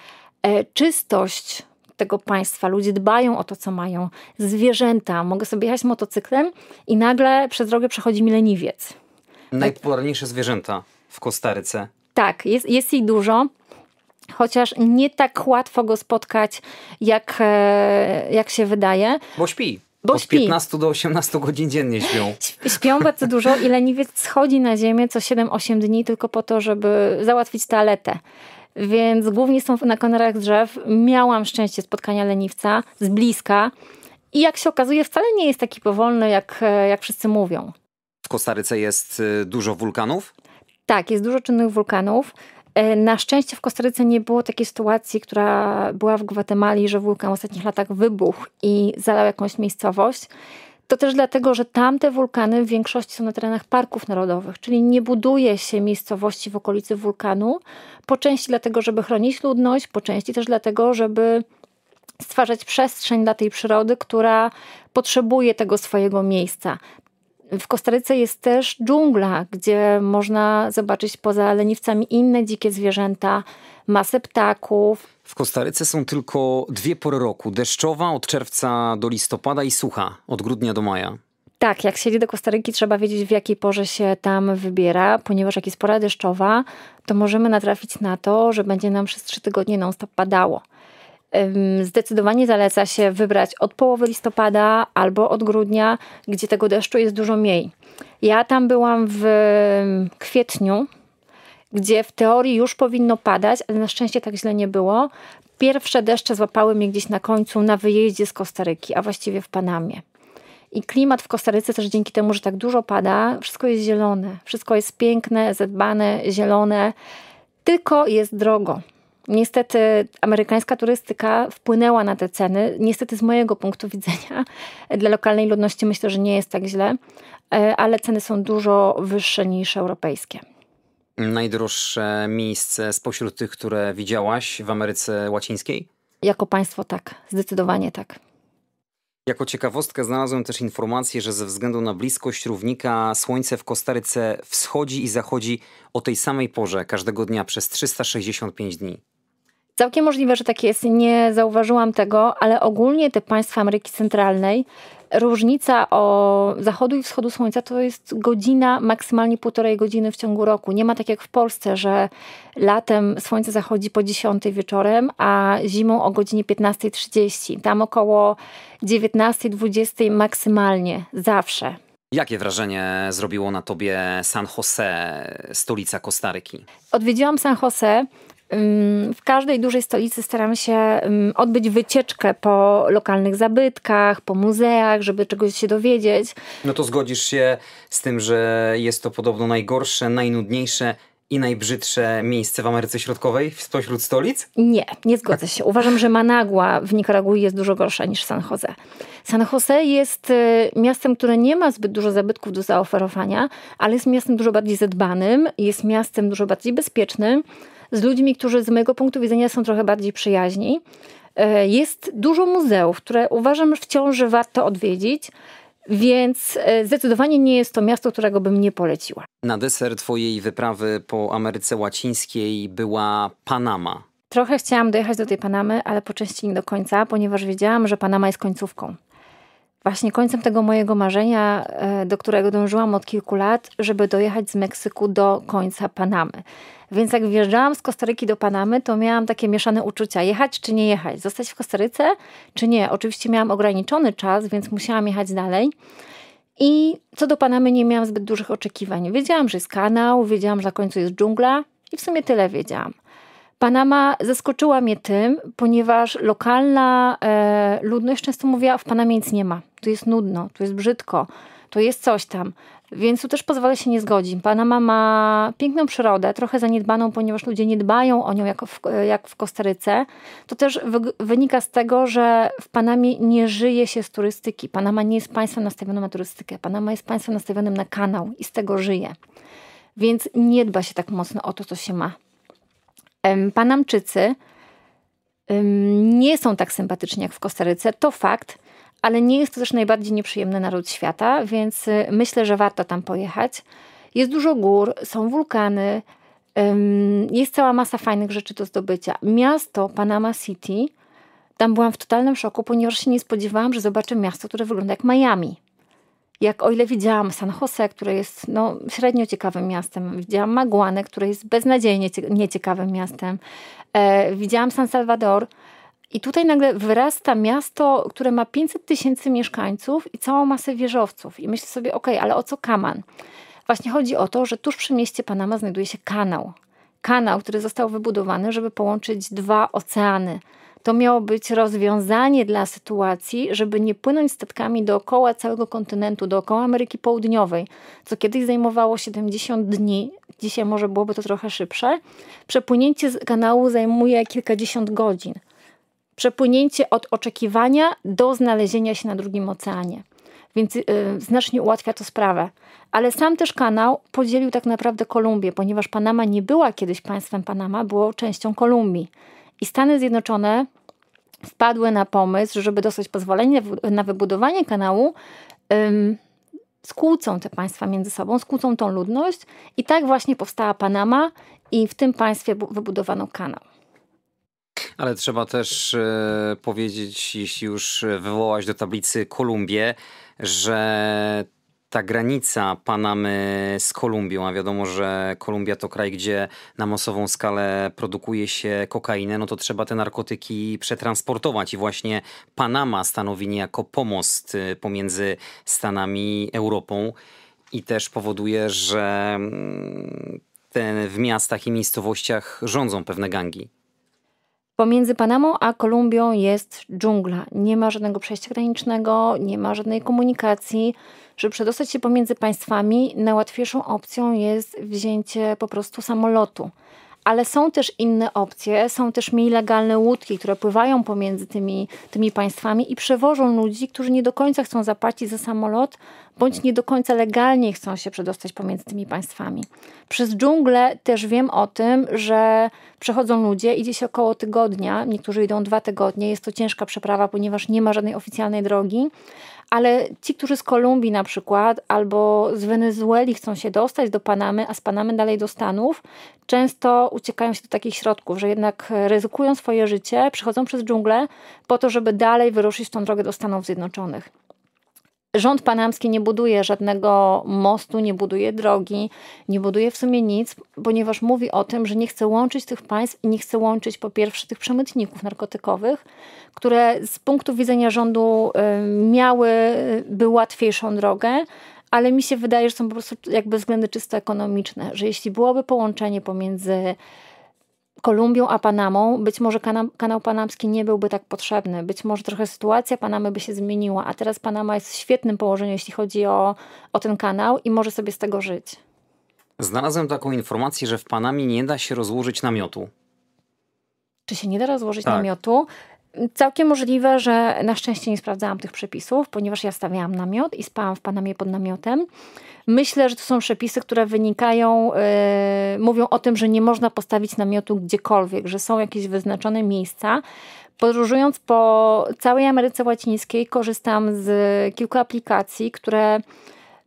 e, czystość tego państwa, ludzie dbają o to, co mają, zwierzęta. Mogę sobie jechać motocyklem i nagle przez drogę przechodzi mi leniwiec. Najpopularniejsze zwierzęta w Kostaryce. Tak, jest, jest ich dużo chociaż nie tak łatwo go spotkać, jak, e, jak się wydaje. Bo śpi. Bo od śpi. 15 do 18 godzin dziennie śpią. <laughs> Śpią bardzo dużo i leniwiec schodzi na ziemię co 7-8 dni tylko po to, żeby załatwić toaletę więc głównie są na konarach drzew. Miałam szczęście spotkania leniwca z bliska i jak się okazuje, wcale nie jest taki powolny, jak, e, jak wszyscy mówią. W Kostaryce jest y, dużo wulkanów? Tak, jest dużo czynnych wulkanów. E, na szczęście w Kostaryce nie było takiej sytuacji, która była w Gwatemali, że wulkan w ostatnich latach wybuchł i zalał jakąś miejscowość. To też dlatego, że tamte wulkany w większości są na terenach parków narodowych, czyli nie buduje się miejscowości w okolicy wulkanu, po części dlatego, żeby chronić ludność, po części też dlatego, żeby stwarzać przestrzeń dla tej przyrody, która potrzebuje tego swojego miejsca. W Kostaryce jest też dżungla, gdzie można zobaczyć poza leniwcami inne dzikie zwierzęta, masę ptaków. W Kostaryce są tylko dwie pory roku: deszczowa od czerwca do listopada i sucha od grudnia do maja. Tak, jak siedzi do Kostaryki, trzeba wiedzieć, w jakiej porze się tam wybiera, ponieważ jak jest pora deszczowa, to możemy natrafić na to, że będzie nam przez trzy tygodnie non-stop padało. Zdecydowanie zaleca się wybrać od połowy listopada albo od grudnia, gdzie tego deszczu jest dużo mniej. Ja tam byłam w kwietniu, gdzie w teorii już powinno padać, ale na szczęście tak źle nie było. Pierwsze deszcze złapały mnie gdzieś na końcu na wyjeździe z Kostaryki, a właściwie w Panamie. I klimat w Kostaryce też dzięki temu, że tak dużo pada, wszystko jest zielone. Wszystko jest piękne, zadbane, zielone, tylko jest drogo. Niestety amerykańska turystyka wpłynęła na te ceny. Niestety z mojego punktu widzenia <laughs> dla lokalnej ludności myślę, że nie jest tak źle, e, ale ceny są dużo wyższe niż europejskie. Najdroższe miejsce spośród tych, które widziałaś w Ameryce Łacińskiej? Jako państwo tak, zdecydowanie tak. Jako ciekawostkę znalazłem też informację, że ze względu na bliskość równika słońce w Kostaryce wschodzi i zachodzi o tej samej porze każdego dnia przez 365 dni. Całkiem możliwe, że tak jest. Nie zauważyłam tego, ale ogólnie te państwa Ameryki Centralnej, różnica o zachodu i wschodu słońca to jest godzina, maksymalnie półtorej godziny w ciągu roku. Nie ma tak jak w Polsce, że latem słońce zachodzi po 10 wieczorem, a zimą o godzinie 15.30. Tam około 19.20 maksymalnie, zawsze. Jakie wrażenie zrobiło na tobie San Jose, stolica Kostaryki? Odwiedziłam San Jose. W każdej dużej stolicy staramy się mm, odbyć wycieczkę po lokalnych zabytkach, po muzeach, żeby czegoś się dowiedzieć. No to zgodzisz się z tym, że jest to podobno najgorsze, najnudniejsze i najbrzydsze miejsce w Ameryce Środkowej spośród stolic? Nie, nie zgodzę się. Uważam, że Managua w Nikaragui jest dużo gorsza niż San Jose. San Jose jest y, miastem, które nie ma zbyt dużo zabytków do zaoferowania, ale jest miastem dużo bardziej zadbanym, jest miastem dużo bardziej bezpiecznym z ludźmi, którzy z mojego punktu widzenia są trochę bardziej przyjaźni. E, jest dużo muzeów, które uważam wciąż, że warto odwiedzić. Więc e, zdecydowanie nie jest to miasto, którego bym nie poleciła. Na deser twojej wyprawy po Ameryce Łacińskiej była Panama. Trochę chciałam dojechać do tej Panamy, ale po części nie do końca, ponieważ wiedziałam, że Panama jest końcówką. Właśnie końcem tego mojego marzenia, e, do którego dążyłam od kilku lat, żeby dojechać z Meksyku do końca Panamy. Więc jak wjeżdżałam z Kostaryki do Panamy, to miałam takie mieszane uczucia: jechać czy nie jechać, zostać w Kostaryce czy nie. Oczywiście miałam ograniczony czas, więc musiałam jechać dalej. I co do Panamy, nie miałam zbyt dużych oczekiwań. Wiedziałam, że jest kanał, wiedziałam, że na końcu jest dżungla i w sumie tyle wiedziałam. Panama zaskoczyła mnie tym, ponieważ lokalna e, ludność często mówiła: W Panamie nic nie ma, tu jest nudno, tu jest brzydko, to jest coś tam. Więc tu też pozwolę się nie zgodzić. Panama ma piękną przyrodę, trochę zaniedbaną, ponieważ ludzie nie dbają o nią jak w, jak w Kostaryce. To też wy, wynika z tego, że w Panamie nie żyje się z turystyki. Panama nie jest państwem nastawionym na turystykę. Panama jest państwem nastawionym na kanał i z tego żyje. Więc nie dba się tak mocno o to, co się ma. Panamczycy nie są tak sympatyczni jak w Kostaryce. To fakt ale nie jest to też najbardziej nieprzyjemny naród świata, więc y, myślę, że warto tam pojechać. Jest dużo gór, są wulkany, jest cała masa fajnych rzeczy do zdobycia. Miasto Panama City, tam byłam w totalnym szoku, ponieważ się nie spodziewałam, że zobaczę miasto, które wygląda jak Miami. Jak o ile widziałam San Jose, które jest no, średnio ciekawym miastem, widziałam Maguanę, które jest beznadziejnie nieciekawym miastem, e, widziałam San Salvador, i tutaj nagle wyrasta miasto, które ma 500 tysięcy mieszkańców i całą masę wieżowców. I myślę sobie, okej, okay, ale o co Kaman? Właśnie chodzi o to, że tuż przy mieście Panama znajduje się kanał. Kanał, który został wybudowany, żeby połączyć dwa oceany. To miało być rozwiązanie dla sytuacji, żeby nie płynąć statkami dookoła całego kontynentu, dookoła Ameryki Południowej, co kiedyś zajmowało 70 dni. Dzisiaj może byłoby to trochę szybsze. Przepłynięcie z kanału zajmuje kilkadziesiąt godzin przepłynięcie od oczekiwania do znalezienia się na drugim oceanie. Więc yy, znacznie ułatwia to sprawę. Ale sam też kanał podzielił tak naprawdę Kolumbię, ponieważ Panama nie była kiedyś państwem Panama, było częścią Kolumbii. I Stany Zjednoczone wpadły na pomysł, żeby dostać pozwolenie na wybudowanie kanału. Yy, skłócą te państwa między sobą, skłócą tą ludność i tak właśnie powstała Panama i w tym państwie wybudowano kanał. Ale trzeba też e, powiedzieć, jeśli już e, wywołać do tablicy Kolumbię, że ta granica Panamy z Kolumbią, a wiadomo, że Kolumbia to kraj, gdzie na masową skalę produkuje się kokainę, no to trzeba te narkotyki przetransportować i właśnie Panama stanowi niejako pomost e, pomiędzy Stanami, Europą i też powoduje, że mm, w miastach i miejscowościach rządzą pewne gangi. Pomiędzy Panamą a Kolumbią jest dżungla. Nie ma żadnego przejścia granicznego, nie ma żadnej komunikacji. Żeby przedostać się pomiędzy państwami, najłatwiejszą opcją jest wzięcie po prostu samolotu ale są też inne opcje, są też mniej legalne łódki, które pływają pomiędzy tymi, tymi państwami i przewożą ludzi, którzy nie do końca chcą zapłacić za samolot, bądź nie do końca legalnie chcą się przedostać pomiędzy tymi państwami. Przez dżunglę też wiem o tym, że przechodzą ludzie, idzie się około tygodnia, niektórzy idą dwa tygodnie, jest to ciężka przeprawa, ponieważ nie ma żadnej oficjalnej drogi, ale ci, którzy z Kolumbii na przykład albo z Wenezueli chcą się dostać do Panamy, a z Panamy dalej do Stanów, często uciekają się do takich środków, że jednak ryzykują swoje życie, przechodzą przez dżunglę po to, żeby dalej wyruszyć tą drogę do Stanów Zjednoczonych. Rząd panamski nie buduje żadnego mostu, nie buduje drogi, nie buduje w sumie nic, ponieważ mówi o tym, że nie chce łączyć tych państw i nie chce łączyć po pierwsze tych przemytników narkotykowych, które z punktu widzenia rządu y, miałyby y, łatwiejszą drogę, ale mi się wydaje, że są po prostu jakby względy czysto ekonomiczne, że jeśli byłoby połączenie pomiędzy Kolumbią a Panamą, być może kanał, kanał panamski nie byłby tak potrzebny. Być może trochę sytuacja Panamy by się zmieniła, a teraz Panama jest w świetnym położeniu, jeśli chodzi o, o ten kanał i może sobie z tego żyć. Znalazłem taką informację, że w Panamie nie da się rozłożyć namiotu. Czy się nie da rozłożyć tak. namiotu? Całkiem możliwe, że na szczęście nie sprawdzałam tych przepisów, ponieważ ja stawiałam namiot i spałam w Panamie pod namiotem. Myślę, że to są przepisy, które wynikają, yy, mówią o tym, że nie można postawić namiotu gdziekolwiek, że są jakieś wyznaczone miejsca. Podróżując po całej Ameryce Łacińskiej, korzystam z kilku aplikacji, które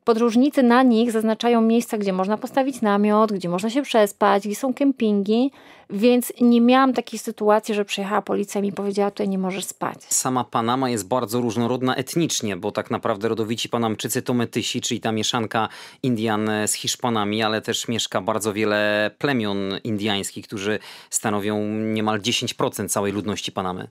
Podróżnicy na nich zaznaczają miejsca, gdzie można postawić namiot, gdzie można się przespać, gdzie są kempingi, więc nie miałam takiej sytuacji, że przyjechała policja i mi powiedziała, tutaj nie możesz spać. Sama Panama jest bardzo różnorodna etnicznie, bo tak naprawdę rodowici Panamczycy to metysi, czyli ta mieszanka Indian z Hiszpanami, ale też mieszka bardzo wiele plemion indiańskich, którzy stanowią niemal 10% całej ludności Panamy.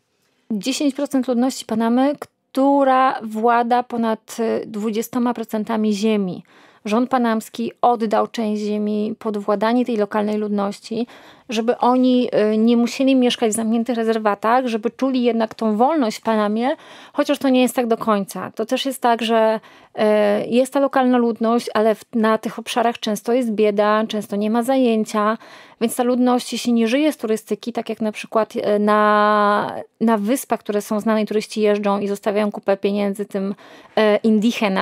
10% ludności Panamy, która włada ponad 20% y, ziemi rząd panamski oddał część ziemi pod władanie tej lokalnej ludności, żeby oni y, nie musieli mieszkać w zamkniętych rezerwatach, żeby czuli jednak tą wolność w Panamie, chociaż to nie jest tak do końca. To też jest tak, że y, jest ta lokalna ludność, ale na tych obszarach często jest bieda, często nie ma zajęcia, więc ta ludność, jeśli nie żyje z turystyki, tak jak na przykład y, na, na wyspach, które są znane i turyści jeżdżą i zostawiają kupę pieniędzy tym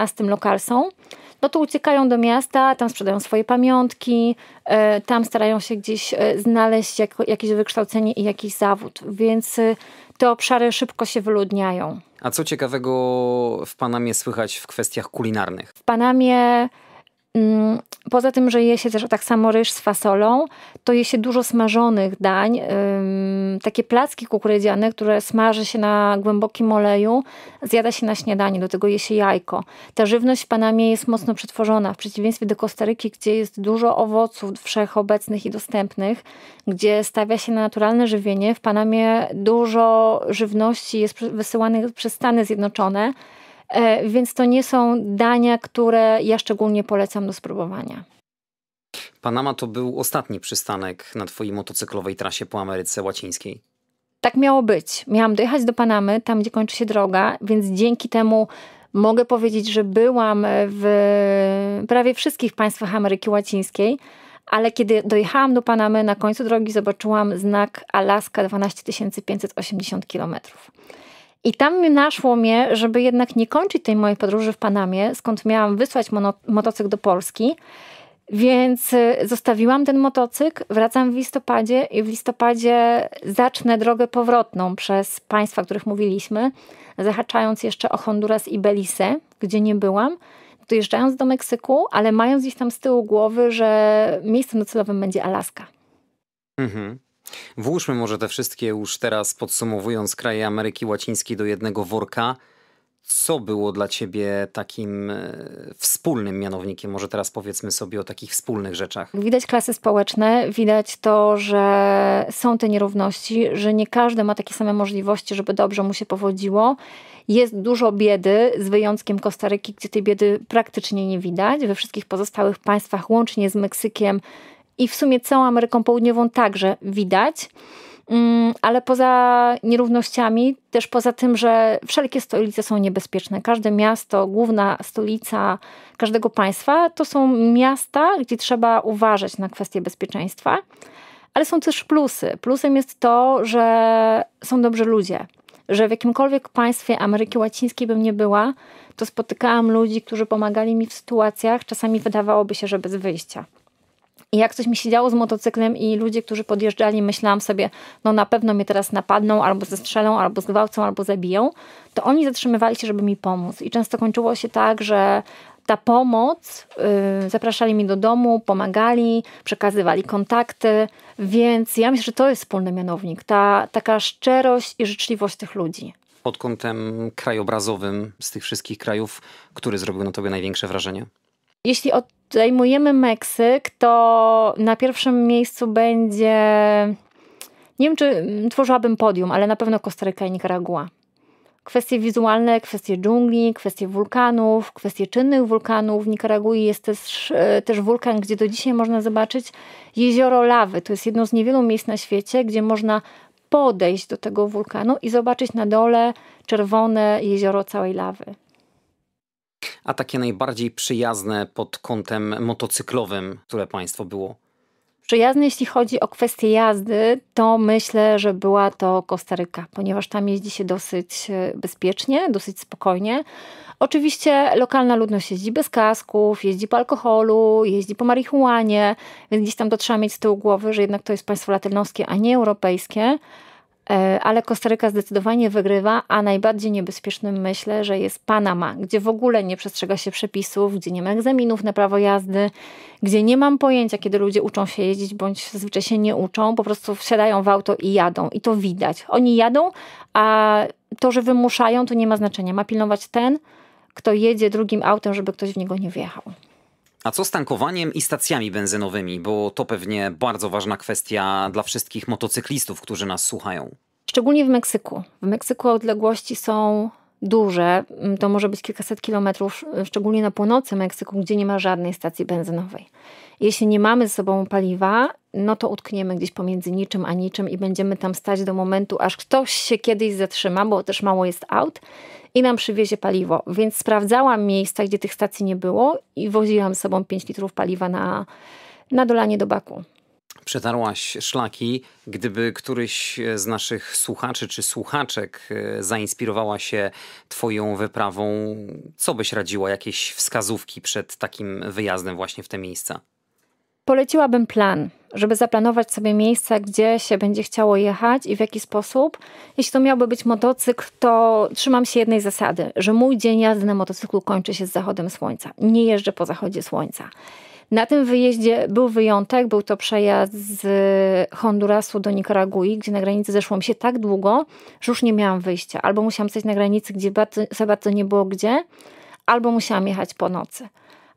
z tym lokalsom, no to uciekają do miasta, tam sprzedają swoje pamiątki, e, tam starają się gdzieś e, znaleźć jakieś wykształcenie i jakiś zawód, więc e, te obszary szybko się wyludniają. A co ciekawego w Panamie słychać w kwestiach kulinarnych? W Panamie Mm, poza tym, że je się też tak samo ryż z fasolą, to je się dużo smażonych dań. Takie placki kukurydziane, które smaży się na głębokim oleju, zjada się na śniadanie, do tego je się jajko. Ta żywność w Panamie jest mocno przetworzona, w przeciwieństwie do Kostaryki, gdzie jest dużo owoców wszechobecnych i dostępnych, gdzie stawia się na naturalne żywienie. W Panamie dużo żywności jest wysyłanych przez Stany Zjednoczone, E, więc to nie są dania, które ja szczególnie polecam do spróbowania. Panama to był ostatni przystanek na twojej motocyklowej trasie po Ameryce Łacińskiej. Tak miało być. Miałam dojechać do Panamy, tam gdzie kończy się droga, więc dzięki temu mogę powiedzieć, że byłam w prawie wszystkich państwach Ameryki Łacińskiej, ale kiedy dojechałam do Panamy, na końcu drogi zobaczyłam znak Alaska 12580 kilometrów. I tam naszło mnie, żeby jednak nie kończyć tej mojej podróży w Panamie, skąd miałam wysłać mono, motocykl do Polski. Więc y, zostawiłam ten motocykl, wracam w listopadzie i w listopadzie zacznę drogę powrotną przez państwa, o których mówiliśmy, zahaczając jeszcze o Honduras i Belize, gdzie nie byłam, dojeżdżając do Meksyku, ale mając gdzieś tam z tyłu głowy, że miejscem docelowym będzie Alaska. Mhm. Włóżmy może te wszystkie już teraz, podsumowując kraje Ameryki Łacińskiej do jednego worka. Co było dla ciebie takim e, wspólnym mianownikiem? Może teraz powiedzmy sobie o takich wspólnych rzeczach. Widać klasy społeczne, widać to, że są te nierówności, że nie każdy ma takie same możliwości, żeby dobrze mu się powodziło. Jest dużo biedy, z wyjątkiem Kostaryki, gdzie tej biedy praktycznie nie widać. We wszystkich pozostałych państwach, łącznie z Meksykiem, i w sumie całą Ameryką Południową także widać. Mm, ale poza nierównościami, też poza tym, że wszelkie stolice są niebezpieczne. Każde miasto, główna stolica każdego państwa to są miasta, gdzie trzeba uważać na kwestie bezpieczeństwa. Ale są też plusy. Plusem jest to, że są dobrzy ludzie. Że w jakimkolwiek państwie Ameryki Łacińskiej bym nie była, to spotykałam ludzi, którzy pomagali mi w sytuacjach, czasami wydawałoby się, że bez wyjścia. I jak coś mi się działo z motocyklem i ludzie, którzy podjeżdżali, myślałam sobie, no na pewno mnie teraz napadną, albo zestrzelą, albo zgwałcą, albo zabiją, to oni zatrzymywali się, żeby mi pomóc. I często kończyło się tak, że ta pomoc, yy, zapraszali mi do domu, pomagali, przekazywali kontakty, więc ja myślę, że to jest wspólny mianownik, ta taka szczerość i życzliwość tych ludzi. Pod kątem krajobrazowym z tych wszystkich krajów, który zrobił na tobie największe wrażenie? Jeśli odejmujemy Meksyk, to na pierwszym miejscu będzie. Nie wiem, czy tworzyłabym podium, ale na pewno Kostaryka i Nicaragua. Kwestie wizualne, kwestie dżungli, kwestie wulkanów, kwestie czynnych wulkanów. W Nikaragui jest też, e, też wulkan, gdzie do dzisiaj można zobaczyć jezioro lawy. To jest jedno z niewielu miejsc na świecie, gdzie można podejść do tego wulkanu i zobaczyć na dole czerwone jezioro całej lawy. A takie najbardziej przyjazne pod kątem motocyklowym, które państwo było? Przyjazne, jeśli chodzi o kwestie jazdy, to myślę, że była to Kostaryka, ponieważ tam jeździ się dosyć e, bezpiecznie, dosyć spokojnie. Oczywiście lokalna ludność jeździ bez kasków, jeździ po alkoholu, jeździ po marihuanie, więc gdzieś tam to trzeba mieć z tyłu głowy, że jednak to jest państwo latynoskie, a nie europejskie. E, ale Kostaryka zdecydowanie wygrywa, a najbardziej niebezpiecznym myślę, że jest Panama, gdzie w ogóle nie przestrzega się przepisów, gdzie nie ma egzaminów na prawo jazdy, gdzie nie mam pojęcia, kiedy ludzie uczą się jeździć, bądź zazwyczaj się nie uczą, po prostu wsiadają w auto i jadą. I to widać. Oni jadą, a to, że wymuszają, to nie ma znaczenia. Ma pilnować ten, kto jedzie drugim autem, żeby ktoś w niego nie wjechał. A co z tankowaniem i stacjami benzynowymi? Bo to pewnie bardzo ważna kwestia dla wszystkich motocyklistów, którzy nas słuchają. Szczególnie w Meksyku. W Meksyku odległości są duże. Mm, to może być kilkaset kilometrów, y, szczególnie na północy Meksyku, gdzie nie ma żadnej stacji benzynowej. Jeśli nie mamy ze sobą paliwa, no to utkniemy gdzieś pomiędzy niczym a niczym i będziemy tam stać do momentu, aż ktoś się kiedyś zatrzyma, bo też mało jest aut i nam przywiezie paliwo. Więc sprawdzałam miejsca, gdzie tych stacji nie było i woziłam z sobą 5 litrów paliwa na, na dolanie do baku. Przetarłaś szlaki. Gdyby któryś z naszych słuchaczy czy słuchaczek e, zainspirowała się Twoją wyprawą, co byś radziła? Jakieś wskazówki przed takim wyjazdem właśnie w te miejsca? poleciłabym plan, żeby zaplanować sobie miejsce, gdzie się będzie chciało jechać i w jaki sposób. Jeśli to miałby być motocykl, to trzymam się jednej zasady, że mój dzień jazdy na motocyklu kończy się z zachodem słońca. Nie jeżdżę po zachodzie słońca. Na tym wyjeździe był wyjątek, był to przejazd z Hondurasu do Nikaragui, gdzie na granicy zeszło mi się tak długo, że już nie miałam wyjścia. Albo musiałam stać na granicy, gdzie bardzo, za bardzo nie było gdzie, albo musiałam jechać po nocy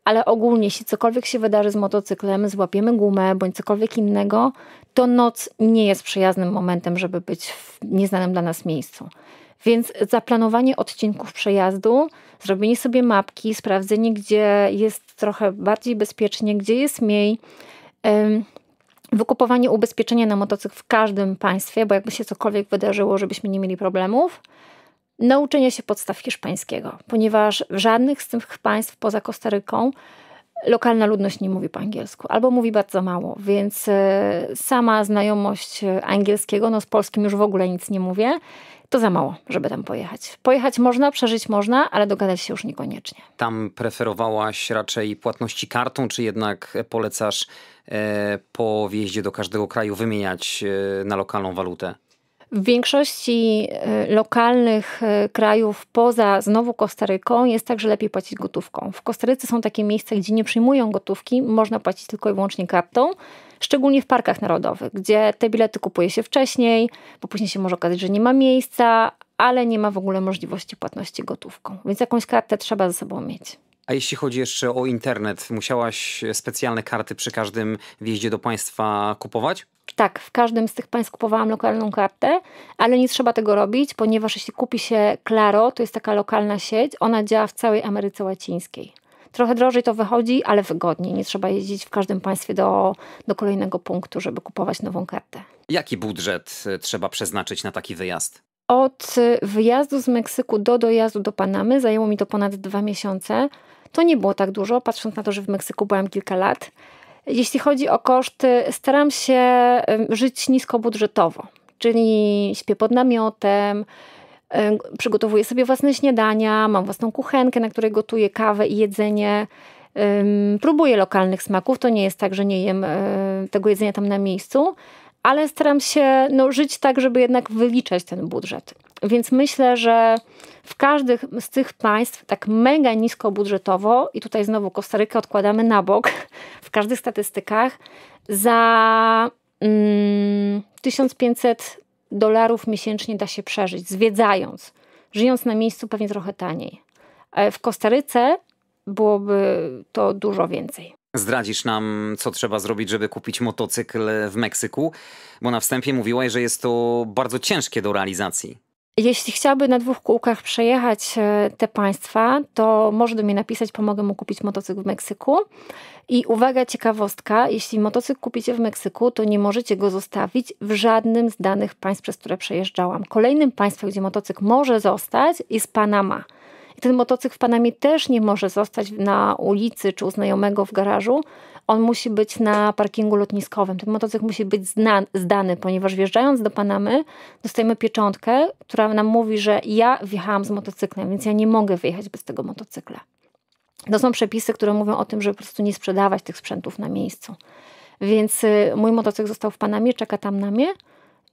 ale ogólnie, jeśli cokolwiek się wydarzy z motocyklem, złapiemy gumę bądź cokolwiek innego, to noc nie jest przyjaznym momentem, żeby być w nieznanym dla nas miejscu. Więc zaplanowanie odcinków przejazdu, zrobienie sobie mapki, sprawdzenie, gdzie jest trochę bardziej bezpiecznie, gdzie jest mniej. Wykupowanie ubezpieczenia na motocykl w każdym państwie, bo jakby się cokolwiek wydarzyło, żebyśmy nie mieli problemów. Nauczenie się podstaw hiszpańskiego, ponieważ w żadnych z tych państw poza Kostaryką lokalna ludność nie mówi po angielsku albo mówi bardzo mało, więc e, sama znajomość angielskiego, no z polskim już w ogóle nic nie mówię, to za mało, żeby tam pojechać. Pojechać można, przeżyć można, ale dogadać się już niekoniecznie. Tam preferowałaś raczej płatności kartą, czy jednak polecasz e, po wjeździe do każdego kraju wymieniać e, na lokalną walutę? W większości e, lokalnych e, krajów poza znowu Kostaryką jest także lepiej płacić gotówką. W Kostaryce są takie miejsca, gdzie nie przyjmują gotówki, można płacić tylko i wyłącznie kartą, szczególnie w parkach narodowych, gdzie te bilety kupuje się wcześniej, bo później się może okazać, że nie ma miejsca, ale nie ma w ogóle możliwości płatności gotówką. Więc jakąś kartę trzeba ze sobą mieć. A jeśli chodzi jeszcze o internet, musiałaś specjalne karty przy każdym wjeździe do państwa kupować? Tak, w każdym z tych państw kupowałam lokalną kartę, ale nie trzeba tego robić, ponieważ jeśli kupi się Claro, to jest taka lokalna sieć, ona działa w całej Ameryce Łacińskiej. Trochę drożej to wychodzi, ale wygodniej. Nie trzeba jeździć w każdym państwie do, do kolejnego punktu, żeby kupować nową kartę. Jaki budżet e, trzeba przeznaczyć na taki wyjazd? Od e, wyjazdu z Meksyku do dojazdu do Panamy zajęło mi to ponad dwa miesiące. To nie było tak dużo, patrząc na to, że w Meksyku byłam kilka lat. Jeśli chodzi o koszty, staram się żyć niskobudżetowo, czyli śpię pod namiotem, przygotowuję sobie własne śniadania, mam własną kuchenkę, na której gotuję kawę i jedzenie. Próbuję lokalnych smaków, to nie jest tak, że nie jem e, tego jedzenia tam na miejscu, ale staram się no, żyć tak, żeby jednak wyliczać ten budżet. Więc myślę, że w każdym z tych państw tak mega nisko budżetowo, i tutaj znowu Kostarykę odkładamy na bok, <laughs> w każdych statystykach, za mm, 1500 dolarów miesięcznie da się przeżyć, zwiedzając, żyjąc na miejscu pewnie trochę taniej. E, w Kostaryce byłoby to dużo więcej. Zdradzisz nam, co trzeba zrobić, żeby kupić motocykl w Meksyku, bo na wstępie mówiłaś, że jest to bardzo ciężkie do realizacji. Jeśli chciałby na dwóch kółkach przejechać e, te państwa, to może do mnie napisać, pomogę mu kupić motocykl w Meksyku. I uwaga, ciekawostka, jeśli motocykl kupicie w Meksyku, to nie możecie go zostawić w żadnym z danych państw, przez które przejeżdżałam. Kolejnym państwem, gdzie motocykl może zostać, jest Panama. I ten motocykl w Panamie też nie może zostać na ulicy czy u znajomego w garażu, on musi być na parkingu lotniskowym. Ten motocykl musi być zdany, ponieważ wjeżdżając do Panamy dostajemy pieczątkę, która nam mówi, że ja wjechałam z motocyklem, więc ja nie mogę wyjechać bez tego motocykla. To są przepisy, które mówią o tym, żeby po prostu nie sprzedawać tych sprzętów na miejscu. Więc y, mój motocykl został w Panamie, czeka tam na mnie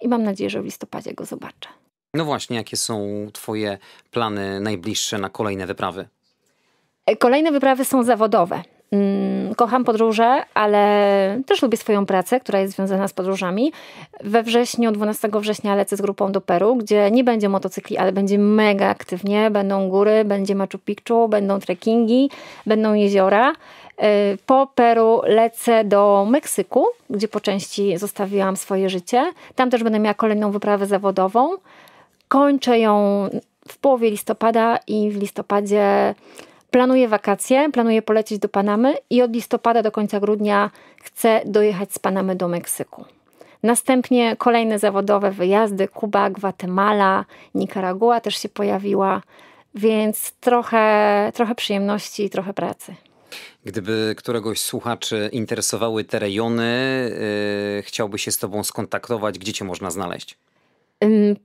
i mam nadzieję, że w listopadzie go zobaczę. No właśnie, jakie są Twoje plany najbliższe na kolejne wyprawy? E, kolejne wyprawy są zawodowe. Mm, kocham podróże, ale też lubię swoją pracę, która jest związana z podróżami. We wrześniu, 12 września lecę z grupą do Peru, gdzie nie będzie motocykli, ale będzie mega aktywnie. Będą góry, będzie Machu Picchu, będą trekkingi, będą jeziora. Y, po Peru lecę do Meksyku, gdzie po części zostawiłam swoje życie. Tam też będę miała kolejną wyprawę zawodową. Kończę ją w połowie listopada i w listopadzie Planuję wakacje, planuję polecieć do Panamy i od listopada do końca grudnia chcę dojechać z Panamy do Meksyku. Następnie kolejne zawodowe wyjazdy: Kuba, Gwatemala, Nikaragua też się pojawiła, więc trochę, trochę przyjemności i trochę pracy. Gdyby któregoś słuchaczy interesowały te rejony, yy, chciałby się z Tobą skontaktować, gdzie Cię można znaleźć?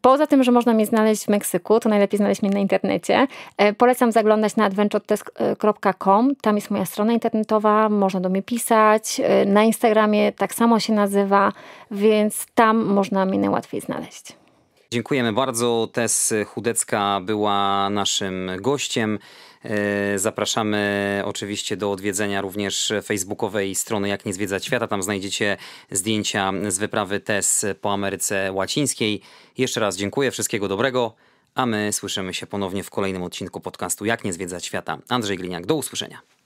Poza tym, że można mnie znaleźć w Meksyku, to najlepiej znaleźć mnie na internecie. E, polecam zaglądać na adventuretest.com, tam jest moja strona internetowa, można do mnie pisać. E, na Instagramie tak samo się nazywa, więc tam można mnie najłatwiej znaleźć. Dziękujemy bardzo. Tess Chudecka była naszym gościem. E, zapraszamy oczywiście do odwiedzenia również facebookowej strony Jak nie zwiedzać świata. Tam znajdziecie zdjęcia z wyprawy TES po Ameryce Łacińskiej. Jeszcze raz dziękuję, wszystkiego dobrego, a my słyszymy się ponownie w kolejnym odcinku podcastu Jak nie zwiedzać świata. Andrzej Gliniak, do usłyszenia.